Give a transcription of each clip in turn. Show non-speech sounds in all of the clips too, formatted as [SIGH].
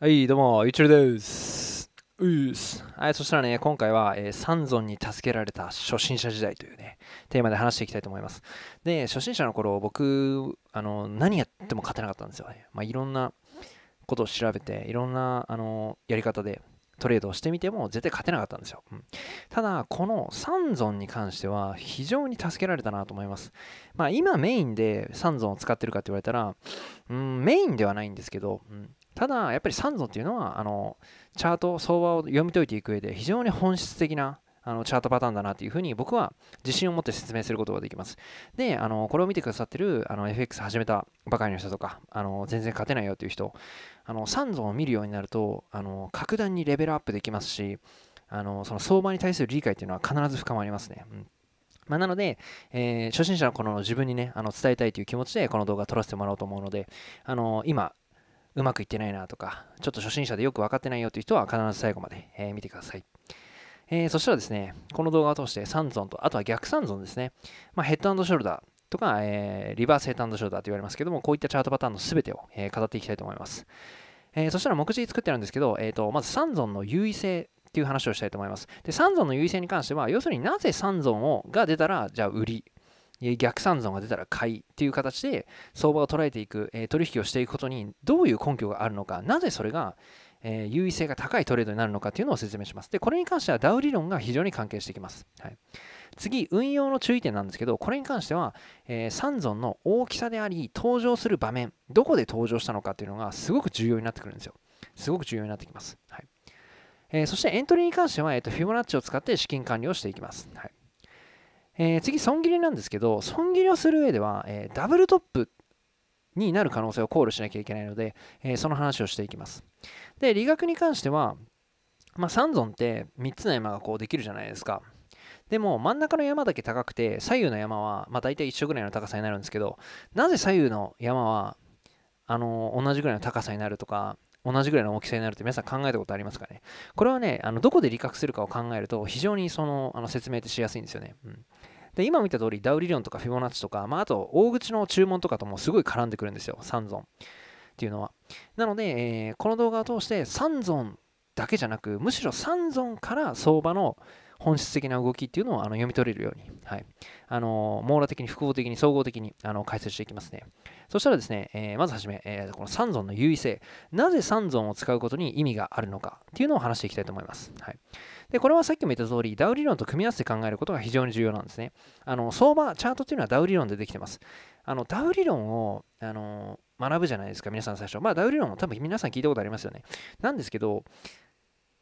はい、どうも、ゆちるです。うす。はい、そしたらね、今回は、えー、サンゾンに助けられた初心者時代というね、テーマで話していきたいと思います。で、初心者の頃、僕、あの、何やっても勝てなかったんですよね。まあ、いろんなことを調べて、いろんな、あの、やり方でトレードをしてみても、絶対勝てなかったんですよ。うん、ただ、このサンゾンに関しては、非常に助けられたなと思います。まあ、今メインでサンゾンを使ってるかって言われたら、うん、メインではないんですけど、うんただやっぱりサンゾっていうのはあのチャート相場を読み解いていく上で非常に本質的なあのチャートパターンだなというふうに僕は自信を持って説明することができます。で、あのこれを見てくださってるあの FX 始めたばかりの人とかあの全然勝てないよという人あのサンゾを見るようになるとあの格段にレベルアップできますしあのその相場に対する理解というのは必ず深まりますね。うんまあ、なので、えー、初心者の頃の自分にね、あの伝えたいという気持ちでこの動画撮らせてもらおうと思うので、あの今、うまくいってないなとか、ちょっと初心者でよく分かってないよという人は必ず最後まで、え見てください。えー、そしたらですね、この動画を通して3ゾーンと、あとは逆3ゾーンですね、まあ、ヘッドショルダーとか、えー、リバースヘッドショルダーと言われますけども、こういったチャートパターンの全てを、えー、語っていきたいと思います。えそしたら目次作ってるんですけど、えーと、とまず3ゾーンの優位性っていう話をしたいと思います。で、3ゾーンの優位性に関しては、要するになぜ3ゾーンをが出たら、じゃあ売り、逆算損が出たら買いっていう形で相場を捉えていく、えー、取引をしていくことにどういう根拠があるのか、なぜそれが、えー、優位性が高いトレードになるのかというのを説明します。で、これに関してはダウ理論が非常に関係してきます。はい、次、運用の注意点なんですけど、これに関しては、えー、三尊の大きさであり、登場する場面、どこで登場したのかというのがすごく重要になってくるんですよ。すごく重要になってきます。はいえー、そしてエントリーに関しては、えーとフィボナッチを使って資金管理をしていきます。はいえー、次、損切りなんですけど、損切りをする上では、えー、ダブルトップになる可能性を考慮しなきゃいけないので、えー、その話をしていきます。で、理学に関しては、まあ、3尊って3つの山がこうできるじゃないですか。でも真ん中の山だけ高くて左右の山はまあ大体一緒ぐらいの高さになるんですけどなぜ左右の山はあの同じぐらいの高さになるとか同じぐらいの大きさになるって皆さん考えたことありますかねこれはねあのどこで理覚するかを考えると非常にそのあの説明ってしやすいんですよね。うんで今見た通りダウ理論とかフィボナッチとか、まあ、あと大口の注文とかともすごい絡んでくるんですよ3尊っていうのはなので、えー、この動画を通して3尊だけじゃなくむしろ3尊から相場の本質的な動きっていうのをあの読み取れるように、はいあの網羅的に複合的に総合的にあの解説していきますね。そしたらですね、えー、まずはじめ、えー、この三尊の優位性、なぜ三尊を使うことに意味があるのかっていうのを話していきたいと思います。はい、で、これはさっきも言った通り、ダウ理論と組み合わせて考えることが非常に重要なんですね。あの、相場、チャートというのはダウ理論でできてます。あの、ダウ理論を、あの、学ぶじゃないですか、皆さん最初。まあ、ダウ理論も多分皆さん聞いたことありますよね。なんですけど、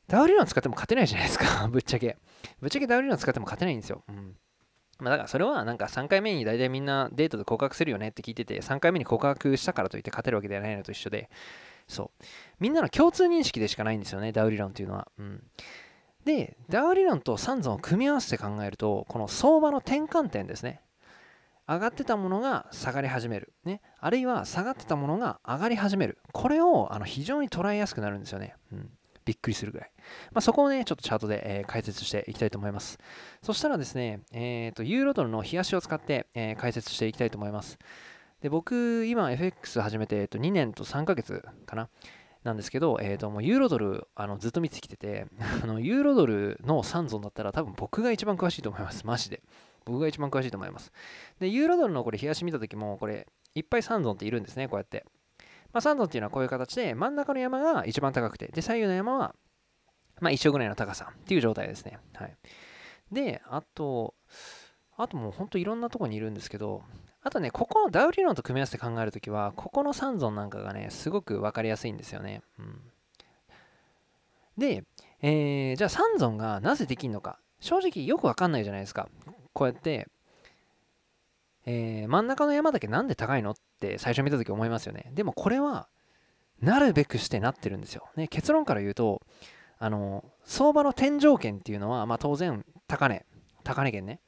ダウ理論使っても勝てないじゃないですか、[LAUGHS] ぶっちゃけ。ぶっちゃけダウ理論使っても勝てないんですよ。うんまあ、だからそれはなんか3回目に大体みんなデートで告白するよねって聞いてて3回目に告白したからといって勝てるわけではないのと一緒でそうみんなの共通認識でしかないんですよねダウ理論っていうのは、うん、で DAO 理論と三存を組み合わせて考えるとこの相場の転換点ですね上がってたものが下がり始める、ね、あるいは下がってたものが上がり始めるこれをあの非常に捉えやすくなるんですよね、うん、びっくりするぐらい、まあ、そこをねちょっとチャートで、えー、解説していきたいと思いますそしたらですね、えーと、ユーロドルの冷やしを使って、えー、解説していきたいと思いますで僕今 FX 始めて、えー、と2年と3ヶ月かななんですけど、えー、ともうユーロドルあのずっと見てきてて [LAUGHS] あのユーロドルの三尊だったら多分僕が一番詳しいと思いますマジで僕が一番詳しいと思いますでユーロドルのこれ冷やし見た時もこれいっぱい三尊っているんですねこうやって、まあ、三尊っていうのはこういう形で真ん中の山が一番高くてで左右の山はまあ一緒ぐらいの高さっていう状態ですねはいであとあともうほんといろんなとこにいるんですけどあとね、ここのダウ理論と組み合わせて考えるときは、ここの三尊なんかがね、すごく分かりやすいんですよね。うん、で、えー、じゃあ三尊がなぜできるのか、正直よく分かんないじゃないですか。こうやって、えー、真ん中の山だけなんで高いのって最初見たとき思いますよね。でもこれは、なるべくしてなってるんですよ。ね、結論から言うと、あの相場の天井圏っていうのは、まあ、当然高値高値圏ね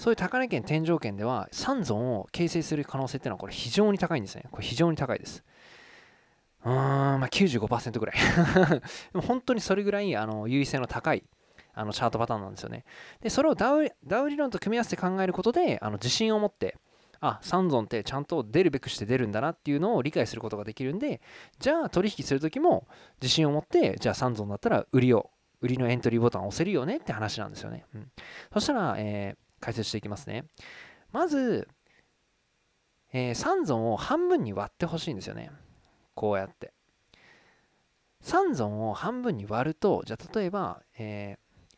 そういう高値圏天井圏では3損を形成する可能性っていうのはこれ非常に高いんですねこれ非常に高いですうーんまあ95%ぐらい [LAUGHS] 本当にそれぐらいあの優位性の高いあのチャートパターンなんですよねでそれをダウダウ理論と組み合わせて考えることであの自信を持ってあ3ンンってちゃんと出るべくして出るんだなっていうのを理解することができるんでじゃあ取引する時も自信を持ってじゃあ3ンンだったら売りを売りのエントリーボタンを押せるよねって話なんですよね、うん、そしたら、えー解説していきますね。まず、えー、3尊を半分に割ってほしいんですよね。こうやって。3尊を半分に割ると、じゃあ例えば、えー、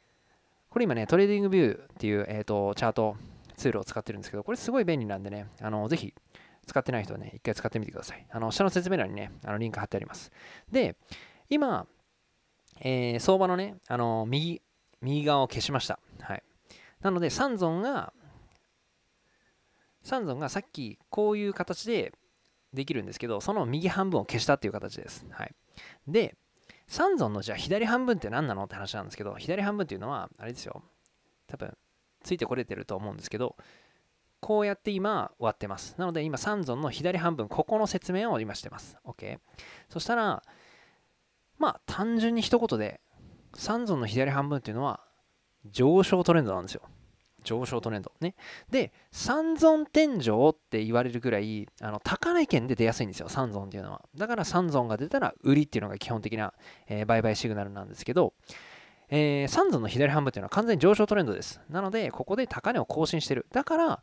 これ今ね、トレーディングビューっていう、えーと、とチャートツールを使ってるんですけど、これすごい便利なんでね、あのぜひ使ってない人はね、一回使ってみてください。あの下の説明欄にね、あのリンク貼ってあります。で、今、えー、相場のね、あの右、右側を消しました。はい。なのでサンゾンがサンゾンがさっきこういう形でできるんですけどその右半分を消したっていう形です、はい、でサンゾンのじゃあ左半分って何なのって話なんですけど左半分っていうのはあれですよ多分ついてこれてると思うんですけどこうやって今割ってますなので今サンゾンの左半分ここの説明を今してます OK そしたらまあ単純に一言でサンゾンの左半分っていうのは上昇トレンドなんですよ。上昇トレンド。ね。で、三尊天井って言われるぐらい、あの高値圏で出やすいんですよ、三尊っていうのは。だから三尊が出たら売りっていうのが基本的な、えー、売買シグナルなんですけど、えー、三尊の左半分っていうのは完全に上昇トレンドです。なので、ここで高値を更新してる。だから、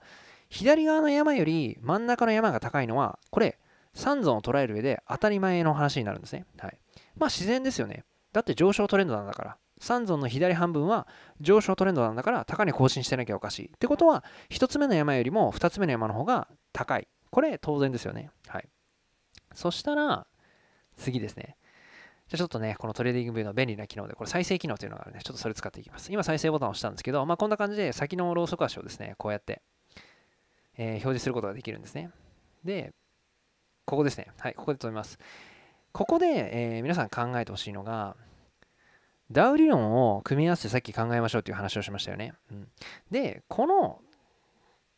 左側の山より真ん中の山が高いのは、これ、三尊を捉える上で当たり前の話になるんですね。はい。まあ自然ですよね。だって上昇トレンドなんだから。三尊の左半分は上昇トレンドなんだから高値更新してなきゃおかしい。ってことは、1つ目の山よりも2つ目の山の方が高い。これ当然ですよね。はい。そしたら、次ですね。じゃあちょっとね、このトレーディングビューの便利な機能で、これ再生機能というのがあるね、ちょっとそれ使っていきます。今再生ボタンを押したんですけど、まあこんな感じで先のローソク足をですね、こうやって、えー、表示することができるんですね。で、ここですね。はい、ここで止めます。ここで、えー、皆さん考えてほしいのが、ダウ理論を組み合わせてさっき考えましょうという話をしましたよね。うん、で、この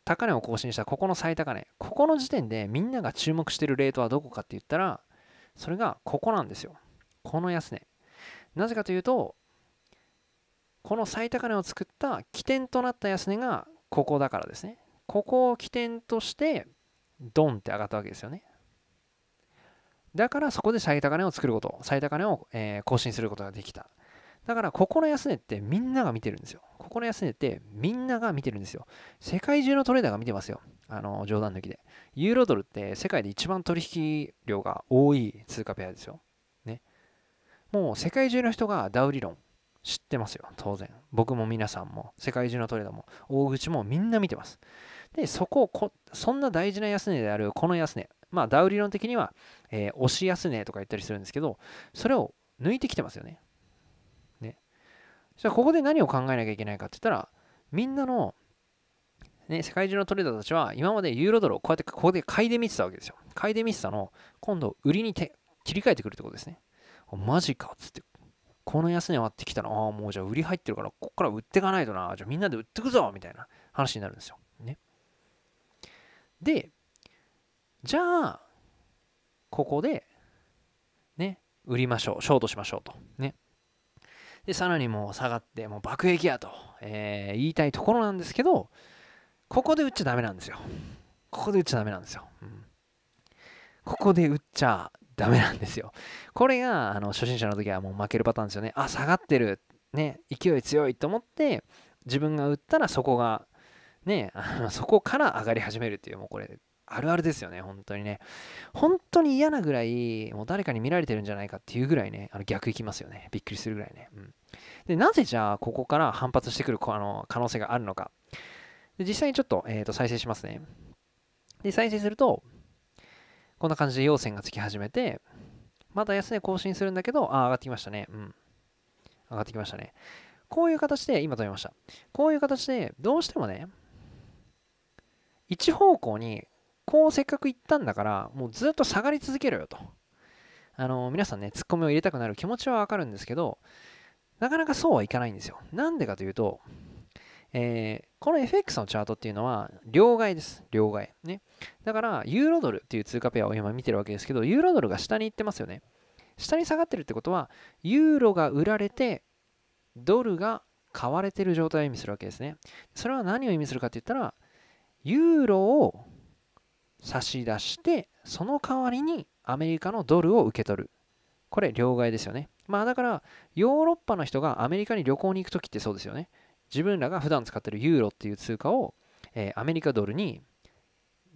高値を更新したここの最高値、ここの時点でみんなが注目しているレートはどこかって言ったら、それがここなんですよ。この安値。なぜかというと、この最高値を作った起点となった安値がここだからですね。ここを起点として、ドンって上がったわけですよね。だからそこで最高値を作ること、最高値を、えー、更新することができた。だから、ここの安値ってみんなが見てるんですよ。ここの安値ってみんなが見てるんですよ。世界中のトレーダーが見てますよ。あの、冗談抜きで。ユーロドルって世界で一番取引量が多い通貨ペアですよ。ね。もう世界中の人がダウ理論知ってますよ。当然。僕も皆さんも、世界中のトレーダーも、大口もみんな見てます。で、そこをこ、そんな大事な安値であるこの安値。まあ、ダウ理論的には、えー、押し安値とか言ったりするんですけど、それを抜いてきてますよね。じゃあここで何を考えなきゃいけないかって言ったら、みんなの、ね、世界中のトレーダーたちは今までユーロドルをこうやってここで買いで見てたわけですよ。買いで見てたのを今度売りに切り替えてくるってことですね。マジかっつって、この安値終わってきたら、ああ、もうじゃあ売り入ってるから、ここから売っていかないとな、じゃあみんなで売ってくぞみたいな話になるんですよ。ね。で、じゃあ、ここで、ね、売りましょう、ショートしましょうと。ね。でさらにもう下がってもう爆撃やと、えー、言いたいところなんですけどここで打っちゃダメなんですよここで打っちゃダメなんですよ、うん、ここで打っちゃダメなんですよこれがあの初心者の時はもう負けるパターンですよねあ下がってるね勢い強いと思って自分が打ったらそこがねあのそこから上がり始めるっていうもうこれあるあるですよね、本当にね。本当に嫌なぐらい、もう誰かに見られてるんじゃないかっていうぐらいね、あの逆いきますよね。びっくりするぐらいね。うん、で、なぜじゃあ、ここから反発してくるあの可能性があるのか。で実際にちょっと,、えー、と再生しますね。で、再生すると、こんな感じで陽線がつき始めて、また安値更新するんだけど、あ、上がってきましたね。うん。上がってきましたね。こういう形で、今止めました。こういう形で、どうしてもね、一方向にこうせっかく行ったんだから、もうずっと下がり続けろよと。あの、皆さんね、ツッコミを入れたくなる気持ちはわかるんですけど、なかなかそうはいかないんですよ。なんでかというと、えー、この FX のチャートっていうのは、両替です。両替。ね。だから、ユーロドルっていう通貨ペアを今見てるわけですけど、ユーロドルが下に行ってますよね。下に下がってるってことは、ユーロが売られて、ドルが買われてる状態を意味するわけですね。それは何を意味するかって言ったら、ユーロを差し出してその代わりにアメリカのドルを受け取るこれ両替ですよねまあだからヨーロッパの人がアメリカに旅行に行く時ってそうですよね自分らが普段使ってるユーロっていう通貨を、えー、アメリカドルに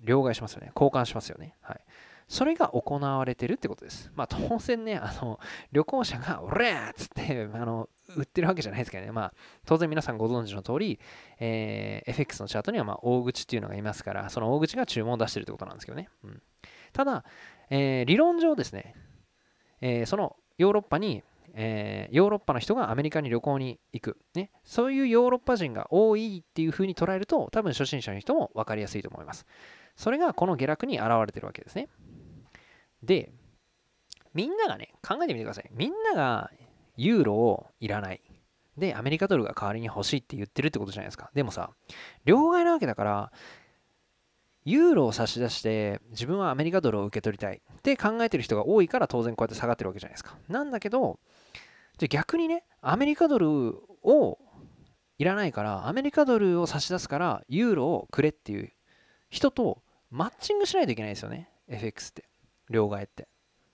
両替しますよね交換しますよねはいそれが行われてるってことです。まあ、当然ね、あの、旅行者が、おれっつって、あの、売ってるわけじゃないですけどね。まあ、当然皆さんご存知の通り、えー、FX のチャートには、ま大口っていうのがいますから、その大口が注文を出してるってことなんですけどね。うん、ただ、えー、理論上ですね、えー、そのヨーロッパに、えー、ヨーロッパの人がアメリカに旅行に行く、ね、そういうヨーロッパ人が多いっていうふうに捉えると多分初心者の人も分かりやすいと思いますそれがこの下落に現れてるわけですねで、みんながね、考えてみてください。みんながユーロをいらない。で、アメリカドルが代わりに欲しいって言ってるってことじゃないですか。でもさ、両替なわけだから、ユーロを差し出して自分はアメリカドルを受け取りたいって考えてる人が多いから当然こうやって下がってるわけじゃないですか。なんだけど、じゃ逆にね、アメリカドルをいらないから、アメリカドルを差し出すからユーロをくれっていう人とマッチングしないといけないですよね、FX って。両替って。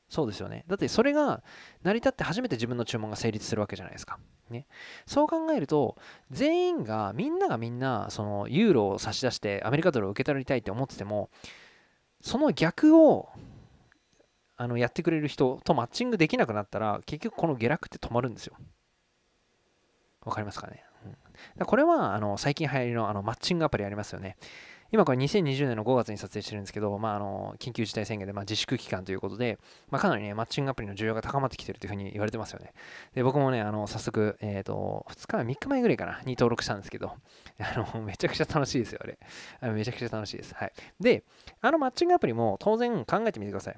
そうですよね。だってそれが成り立って初めて自分の注文が成立するわけじゃないですか。ね、そう考えると、全員が、みんながみんな、そのユーロを差し出してアメリカドルを受け取りたいって思ってても、その逆をあのやってくれる人とマッチングできなくなったら、結局この下落って止まるんですよ。わかりますかね、うん、これはあの最近流行りのあのマッチングアプリありますよね。今これ2020年の5月に撮影してるんですけど、まあ、あの緊急事態宣言でま自粛期間ということで、まあ、かなりねマッチングアプリの需要が高まってきてるというふうに言われてますよねで僕もねあの早速、えーと、と2日3日前ぐらいかなに登録したんですけど [LAUGHS] あのめちゃくちゃ楽しいですよあれあめちゃくちゃ楽しいです、はい、であのマッチングアプリも当然考えてみてください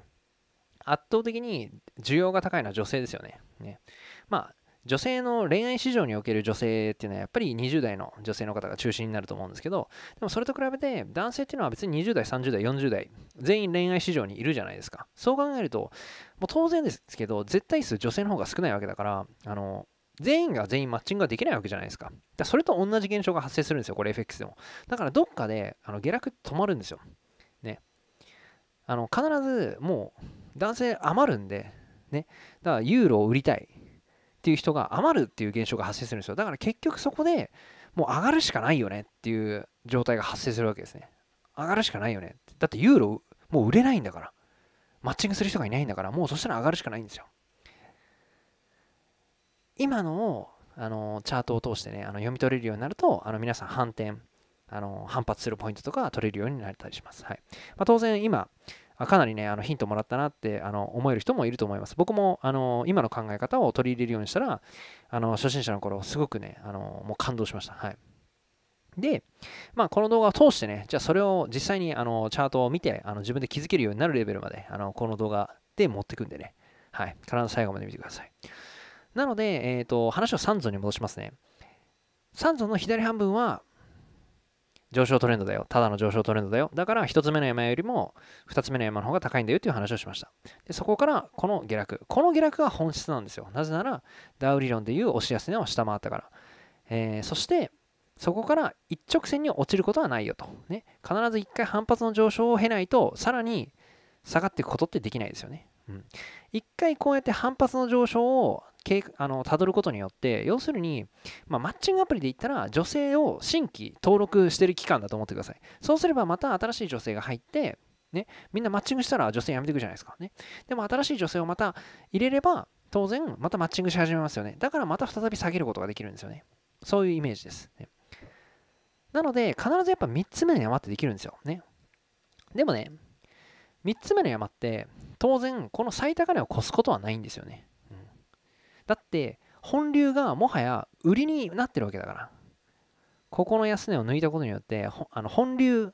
圧倒的に需要が高いのは女性ですよね。ねまあ、女性の恋愛市場における女性っていうのはやっぱり20代の女性の方が中心になると思うんですけどでもそれと比べて男性っていうのは別に20代30代40代全員恋愛市場にいるじゃないですかそう考えるともう当然ですけど絶対数女性の方が少ないわけだからあの全員が全員マッチングができないわけじゃないですか。だそれと同じ現象が発生するんですよ、これ FX でも。だからどっかであの下落止まるんですよ。ね。あの必ずもう男性余るんで、ね。だからユーロを売りたい。っていう人が余るっていう現象が発生するんですよだから結局そこでもう上がるしかないよねっていう状態が発生するわけですね上がるしかないよねだってユーロもう売れないんだからマッチングする人がいないんだからもうそしたら上がるしかないんですよ今のあのチャートを通してねあの読み取れるようになるとあの皆さん反転あの反発するポイントとか取れるようになったりします、はいまあ、当然今かなりねあのヒントもらったなってあの思える人もいると思います僕もあの今の考え方を取り入れるようにしたらあの初心者の頃すごくねあのもう感動しましたはいで、まあ、この動画を通してね、じゃあそれを実際にあのチャートを見てあの自分で気づけるようになるレベルまであのこの動画で持ってくんでね、はい、必ず最後まで見てください。なので、えっ、ー、と話を3ゾに戻しますね。3ゾの左半分は上昇トレンドだよ。ただの上昇トレンドだよ。だから1つ目の山よりも2つ目の山の方が高いんだよという話をしました。でそこからこの下落。この下落が本質なんですよ。なぜならダウ理論でいう押し安値を下回ったから。えー、そしてそこから一直線に落ちることはないよと。ね、必ず1回反発の上昇を経ないとさらに下がっていくことってできないですよね。うん、一回こうやって反発の上昇をあの辿ることによって要するに、まあ、マッチングアプリで言ったら女性を新規登録してる期間だと思ってくださいそうすればまた新しい女性が入ってね、みんなマッチングしたら女性辞めていくじゃないですか、ね。でも新しい女性をまた入れれば、当然またマッチングし始めますよね。だからまた再び下げることができるんですよね。そういうイメージです。ね、なので、必ずやっぱ3つ目の山ってできるんですよ。ね。でもね、3つ目の山って当然この最高値を越すことはないんですよね、うん、だって本流がもはや売りになってるわけだからここの安値を抜いたことによってあの本流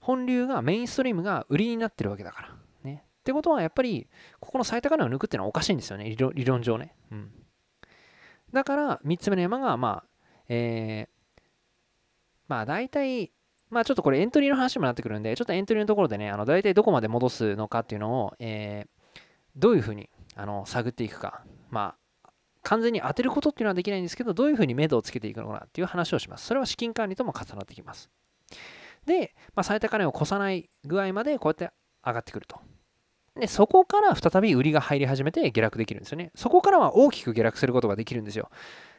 本流がメインストリームが売りになってるわけだからねってことはやっぱりここの最高値を抜くっていうのはおかしいんですよね理論上ね、うん、だから3つ目の山がまあえー、まあ大体まあちょっとこれエントリーの話もなってくるんで、ちょっとエントリーのところでね、あの大体どこまで戻すのかっていうのを、えー、どういうふうにあの探っていくか、まあ完全に当てることっていうのはできないんですけど、どういうふうに目処をつけていくのかなっていう話をします。それは資金管理とも重なってきます。で、まあ、最高値を越さない具合までこうやって上がってくると。で、そこから再び売りが入り始めて下落できるんですよね。そこからは大きく下落することができるんですよ。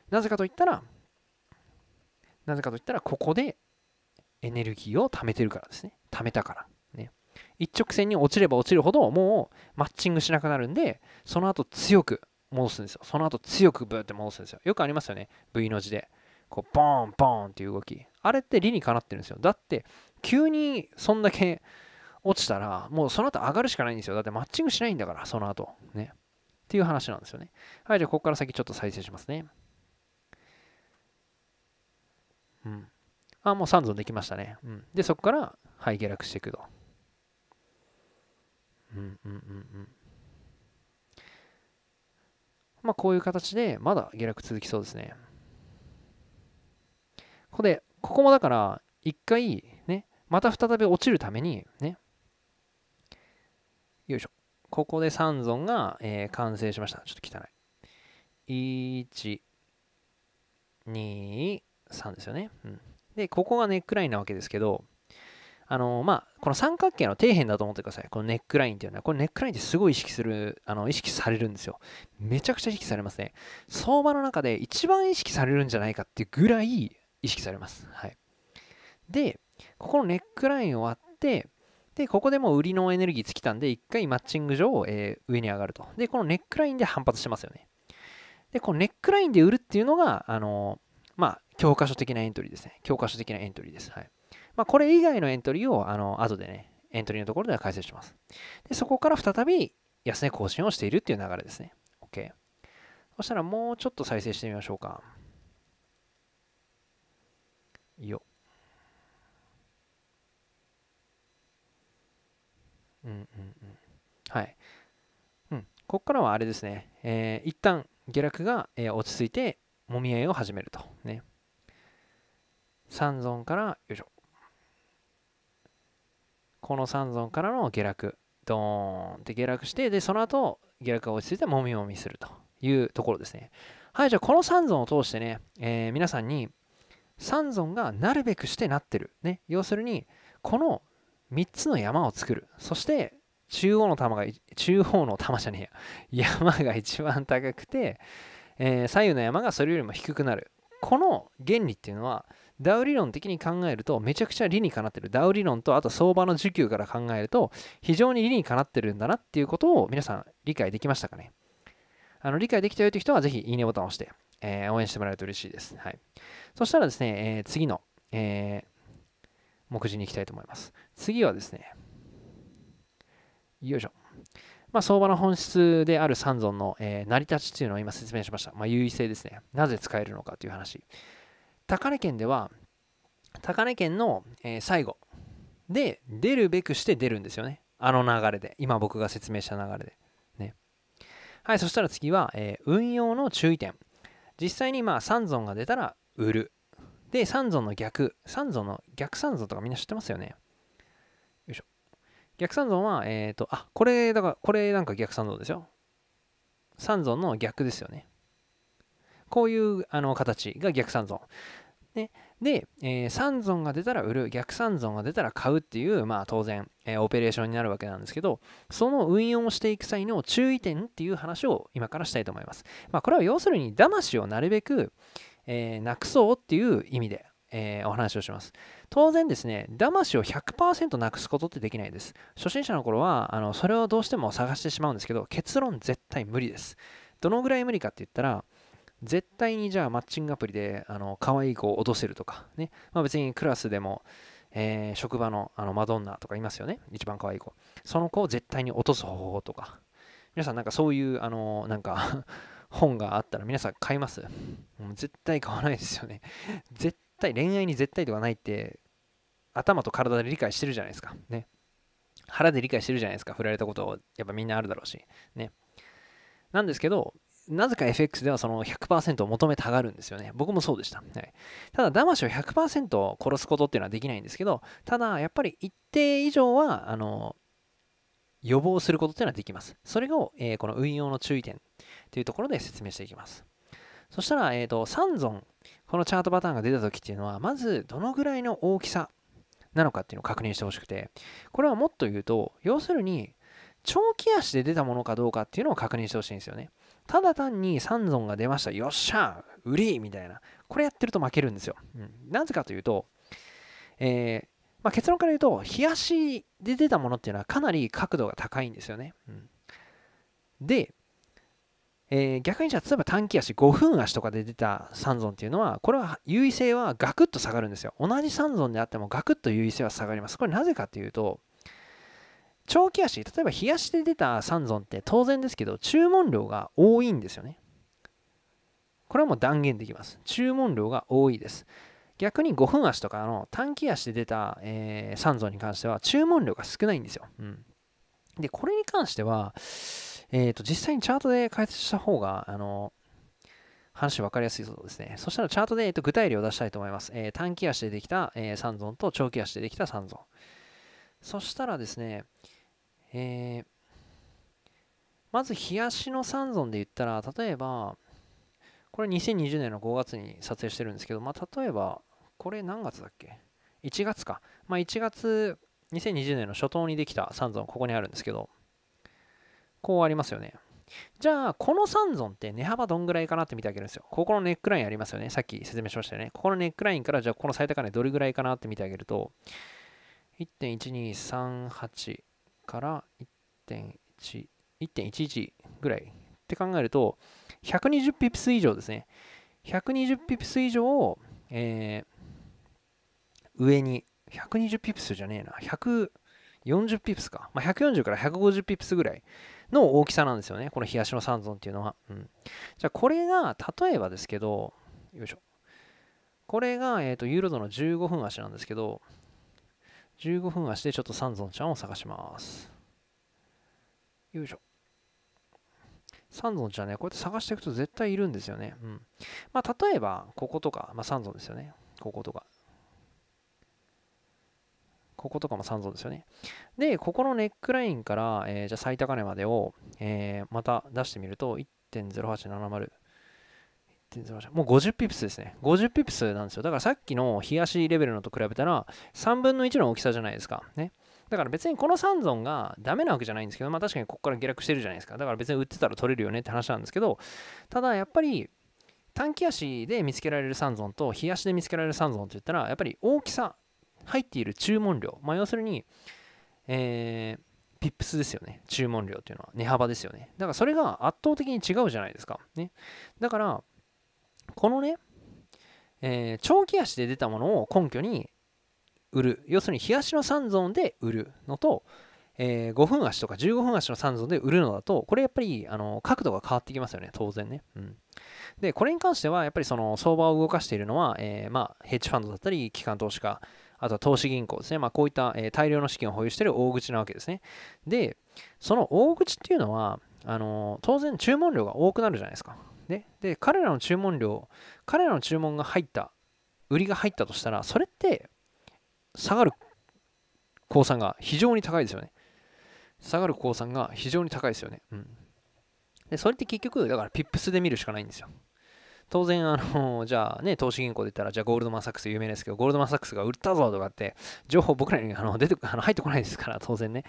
なぜかといったら、なぜかといったら、ここでエネルギーを貯めてるからですね。貯めたから。ね。一直線に落ちれば落ちるほど、もうマッチングしなくなるんで、その後強く戻すんですよ。その後強くブーって戻すんですよ。よくありますよね。V の字で。こう、ボーン、ボーンっていう動き。あれって理にかなってるんですよ。だって、急にそんだけ落ちたら、もうその後上がるしかないんですよ。だってマッチングしないんだから、その後。ね。っていう話なんですよね。はい、じゃあ、ここから先ちょっと再生しますね。うん。あ、もう3ゾンできましたね。うん、で、そこから、はい、下落していくと。うんうんうんうん。まあ、こういう形で、まだ下落続きそうですね。ここで、ここもだから、一回、ね、また再び落ちるために、ね、よいしょ。ここで3ゾンが、えー、完成しました。ちょっと汚い。1、2、3ですよね。うん。で、ここがネックラインなわけですけど、あのまあ、この三角形の底辺だと思ってください。このネックラインっていうのは、これネックラインってすごい意識する、あの意識されるんですよ。めちゃくちゃ意識されますね。相場の中で一番意識されるんじゃないかっていうぐらい意識されます。はい。で、ここのネックラインを割って、で、ここでもう売りのエネルギー尽きたんで、1回マッチング上、えー、上に上がると。で、このネックラインで反発してますよね。で、このネックラインで売るっていうのが、あのまあ、教科書的なエントリーですね。教科書的なエントリーです。はい。まあ、これ以外のエントリーを、あの、後でね、エントリーのところでは解説します。で、そこから再び安値更新をしているっていう流れですね。OK。そしたらもうちょっと再生してみましょうか。よ。うんうんうん。はい。うん。ここからはあれですね。えー、一旦下落が、えー、落ち着いて、もみ合いを始めると。ね。三尊から、よいしょ。この3尊からの下落。ドーンって下落して、で、その後、下落が落ち着いてもみもみするというところですね。はい、じゃあこの3尊を通してね、えー、皆さんに3尊がなるべくしてなってる。ね。要するに、この3つの山を作る。そして、中央の玉が、中央の玉じゃねえや。山が一番高くて、えー、左右の山がそれよりも低くなる。この原理っていうのは、ダウ理論的に考えるとめちゃくちゃ理にかなってるダウ理論とあと相場の需給から考えると非常に理にかなってるんだなっていうことを皆さん理解できましたかねあの理解できたよという人はぜひいいねボタンを押して、えー、応援してもらえると嬉しいです、はい、そしたらですね、えー、次の、えー、目次に行きたいと思います次はですねよいしょまあ、相場の本質である三尊の、えー、成り立ちというのを今説明しました。まあ、優位性ですね。なぜ使えるのかという話。高値圏では高値圏の、え最後で出るべくして出るんですよねあの流れで今僕が説明した流れでねはいそしたら次は、え運用の注意点実際にまあ3尊が出たら売るで3尊の逆3尊の逆3尊とかみんな知ってますよねよいしょ逆3尊はえっ、ー、とあこれだからこれなんか逆3尊ですよ3尊の逆ですよねこういうあの形が逆三尊。ね、で、えー、3損が出たら売る、逆3尊が出たら買うっていう、まあ当然、えー、オペレーションになるわけなんですけど、その運用をしていく際の注意点っていう話を今からしたいと思います。まあこれは要するに、騙しをなるべく、えー、なくそうっていう意味で、えお話をします。当然ですね、騙しを100%なくすことってできないです。初心者の頃は、あのそれをどうしても探してしまうんですけど、結論絶対無理です。どのぐらい無理かって言ったら、絶対にじゃあマッチングアプリであの可愛い子を落とせるとかね、まあ、別にクラスでも、えー、職場のあのマドンナとかいますよね一番可愛い子その子を絶対に落とす方法とか皆さんなんかそういうあのなんか [LAUGHS] 本があったら皆さん買いますもう絶対買わないですよね絶対恋愛に絶対とかないって頭と体で理解してるじゃないですかね腹で理解してるじゃないですか振られたことをやっぱみんなあるだろうしねなんですけどなぜか FX ではその100%を求めたがるんですよね。僕もそうでした。はい、ただ、騙しを100%殺すことっていうのはできないんですけど、ただ、やっぱり一定以上は、あの、予防することっていうのはできます。それを、えー、この運用の注意点というところで説明していきます。そしたら、えっ、ー、と、3損、このチャートパターンが出た時っていうのは、まず、どのぐらいの大きさなのかっていうのを確認してほしくて、これはもっと言うと、要するに、長期足で出たものかどうかっていうのを確認してほしいんですよね。ただ単に三尊が出ました。よっしゃ売りみたいな。これやってると負けるんですよ。うん、なぜかというと、えー、まあ、結論から言うと、冷やしで出たものっていうのはかなり角度が高いんですよね。うん、で、えー、逆にじゃあ、例えば短期足、5分足とかで出た三尊っていうのは、これは優位性はガクッと下がるんですよ。同じ三尊であってもガクッと優位性は下がります。これなぜかというと、長期足例えば冷やしで出た三尊って当然ですけど注文量が多いんですよねこれはもう断言できます注文量が多いです逆に5分足とかの短期足で出た、えー、三尊に関しては注文量が少ないんですよ、うん、でこれに関してはえー、と実際にチャートで解説した方があの話分かりやすいそうですね。そしたらチャートで、えっと具体例を出したいと思います。えー、短期足でできた、えー、3ゾンと長期足でできた3ゾン。そしたらですね、えー、まず冷やしの三尊で言ったら例えばこれ2020年の5月に撮影してるんですけど、まあ、例えばこれ何月だっけ1月か、まあ、1月2020年の初頭にできた三尊ここにあるんですけどこうありますよねじゃあこの三尊って値幅どんぐらいかなって見てあげるんですよここのネックラインありますよねさっき説明しましたよねここのネックラインからじゃあこの最高値どれぐらいかなって見てあげると1.1238から1.1 1ぐらいって考えると120ピプス以上ですね120ピプス以上を、えー、上に120ピプスじゃねえな140ピプスか、まあ、140から150ピプスぐらいの大きさなんですよねこの東の三尊っていうのは、うん、じゃあこれが例えばですけどよいしょこれが、えーと、とユーロドの15分足なんですけど15分足でちょっとサンゾンちゃんを探します。よいしょ。サンゾンちゃんね、こうやって探していくと絶対いるんですよね。うん。まあ、例えば、こことか、まあ、サンゾンですよね。こことか。こことかも三ゾンですよね。で、ここのネックラインから、えー、じゃあ最高値までを、えー、また出してみると、1.0870。もう50ピプスですね。50ピプスなんですよ。だからさっきの冷やしレベルのと比べたら3分の1の大きさじゃないですか。ね。だから別にこの3存がダメなわけじゃないんですけど、まあ確かにここから下落してるじゃないですか。だから別に売ってたら取れるよねって話なんですけど、ただやっぱり短期足で見つけられる3存と冷やしで見つけられる3存って言ったら、やっぱり大きさ、入っている注文量、まあ要するに、えー、ピップスですよね。注文量っていうのは値幅ですよね。だからそれが圧倒的に違うじゃないですか。ね。だから、このね、えー、長期足で出たものを根拠に売る要するに日足の3ゾーンで売るのと、えー、5分足とか15分足の3ゾーンで売るのだとこれやっぱりあの角度が変わってきますよね当然ね、うん、でこれに関してはやっぱりその相場を動かしているのは、えー、まあヘッジファンドだったり機関投資家あとは投資銀行ですね、まあ、こういった、えー、大量の資金を保有している大口なわけですねでその大口っていうのはあの当然注文量が多くなるじゃないですかね、で彼らの注文量彼らの注文が入った売りが入ったとしたらそれって下がる降参が非常に高いですよね下がる降参が非常に高いですよね、うん、でそれって結局だからピップスで見るしかないんですよ当然、あのじゃあね、投資銀行で言ったら、じゃあゴールドマン・サックス有名ですけど、ゴールドマン・サックスが売ったぞとかって、情報僕らにあの出てあの入ってこないですから、当然ね。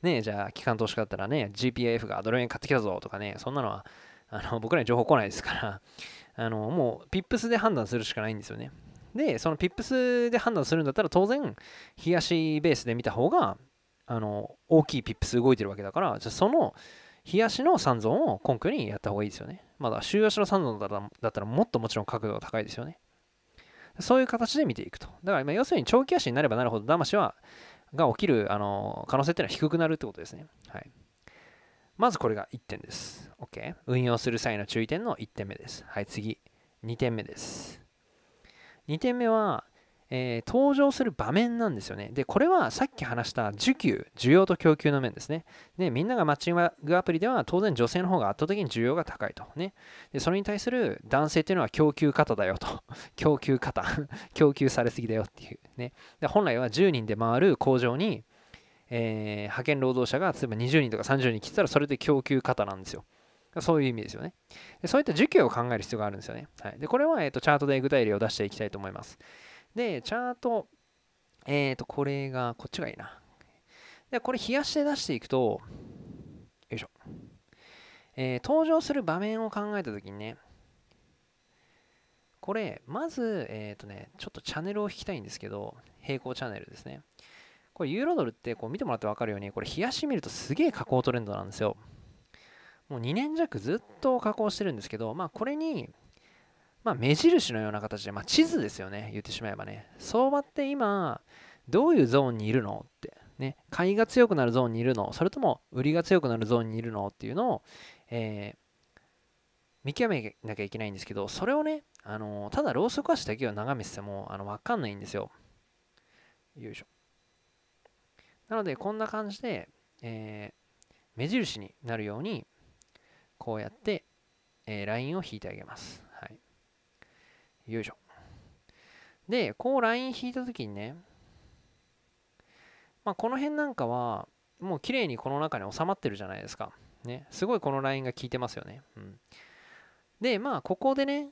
ねじゃあ、機関投資家だったらね、GPIF がドル円買ってきたぞとかね、そんなのはあの僕らに情報来ないですから、[LAUGHS] あのもう PIPS で判断するしかないんですよね。で、その PIPS で判断するんだったら当然、日足ベースで見た方があの大きい PIPS 動いてるわけだから、じゃその日足の三尊を根拠にやった方がいいですよね。まだ週足の三尊だったらだったらもっともちろん角度が高いですよね。そういう形で見ていくと。だから要するに長期足になればなるほど、騙しはが起きるあの可能性っていうのは低くなるってことですね。はいまずこれが1点です。OK。運用する際の注意点の1点目です。はい、次。2点目です。2点目は、えー、登場する場面なんですよね。で、これはさっき話した需給、需要と供給の面ですね。で、みんながマッチングアプリでは当然女性の方が圧倒的に需要が高いと。ね。で、それに対する男性っていうのは供給方だよと。[LAUGHS] 供給方。[LAUGHS] 供給されすぎだよっていうね。で、本来は10人で回る工場に、えー、派遣労働者が例えば20人とか30人来たらそれで供給過多なんですよ。そういう意味ですよね。でそういった需給を考える必要があるんですよね。はい、でこれは、えーと、とチャートで具体例を出していきたいと思います。で、チャート、えっ、ー、と、これが、こっちがいいな。で、これ冷やして出していくと、よいしょ。えー、登場する場面を考えたときにね、これ、まず、えっ、ー、とね、ちょっとチャンネルを引きたいんですけど、平行チャンネルですね。これユーロドルってこう見てもらって分かるようにこれ冷やし見るとすげえ下降トレンドなんですよもう2年弱ずっと下降してるんですけどまあこれにまあ、目印のような形で、まあ、地図ですよね言ってしまえばね相場って今どういうゾーンにいるのってね買いが強くなるゾーンにいるのそれとも売りが強くなるゾーンにいるのっていうのを、えー、見極めなきゃいけないんですけどそれをねあのただローソク足だけを眺めててもあの分かんないんですよよいしょなので、こんな感じで、えー、目印になるように、こうやって、えー、ラインを引いてあげます。はい。よいしょ。で、こうライン引いたときにね、まあ、この辺なんかは、もう綺麗にこの中に収まってるじゃないですか。ね。すごいこのラインが効いてますよね。うん。で、まあ、ここでね、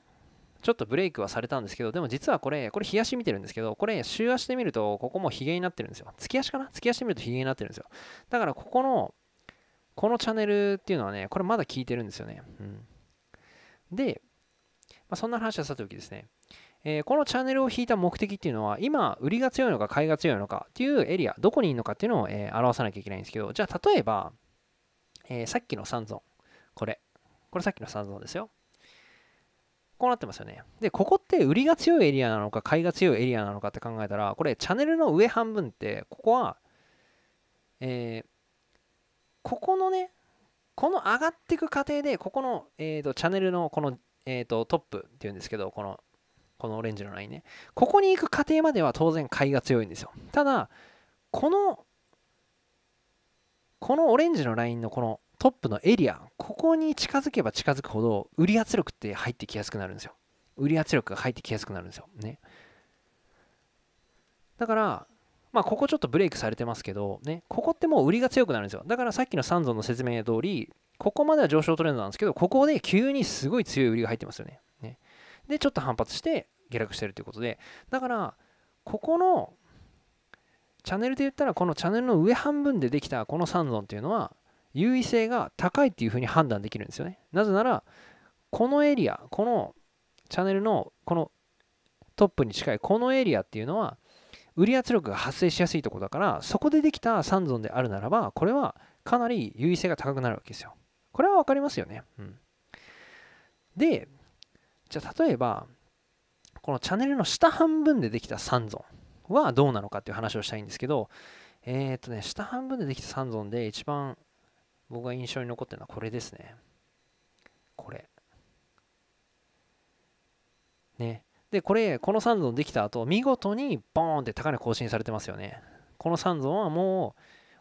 ちょっとブレイクはされたんですけど、でも実はこれ、これ、冷やし見てるんですけど、これ、週足で見ると、ここもヒゲになってるんですよ。月足かな月足で見るとヒゲになってるんですよ。だから、ここの、このチャンネルっていうのはね、これまだ効いてるんですよね。うん、で、まあ、そんな話をさておきですね。えー、このチャンネルを引いた目的っていうのは、今、売りが強いのか、買いが強いのかっていうエリア、どこにいるのかっていうのを、えー、表さなきゃいけないんですけど、じゃあ、例えば、えー、さっきの三尊ン、これ、これさっきの三尊ンですよ。こうなってますよね。で、ここって売りが強いエリアなのか、買いが強いエリアなのかって考えたら、これ、チャンネルの上半分って、ここは、えー、ここのね、この上がっていく過程で、ここの、えーと、チャンネルのこの、えーと、とトップっていうんですけど、この、このオレンジのラインね。ここに行く過程までは当然買いが強いんですよ。ただ、この、このオレンジのラインのこのトップのエリアここに近づけば近づくほど売り圧力って入ってきやすくなるんですよ売り圧力が入ってきやすくなるんですよねだからまあここちょっとブレイクされてますけどねここってもう売りが強くなるんですよだからさっきの3ンゾンの説明通りここまでは上昇トレンドなんですけどここで急にすごい強い売りが入ってますよねねでちょっと反発して下落してるということでだからここのチャンネルで言ったらこのチャンネルの上半分でできたこの3ンゾンっていうのは優位性が高いっていうふうに判断できるんですよね。なぜなら、このエリア、このチャンネルのこのトップに近いこのエリアっていうのは、売り圧力が発生しやすいとこだから、そこでできた三尊であるならば、これはかなり優位性が高くなるわけですよ。これは分かりますよね。うん、で、じゃあ例えば、このチャンネルの下半分でできた三尊はどうなのかっていう話をしたいんですけど、えっ、ー、とね、下半分でできた三尊で一番僕が印象に残ってるのはこれですね。これ。ね。で、これ、この3尊できた後、見事にボーンって高値更新されてますよね。この3尊はも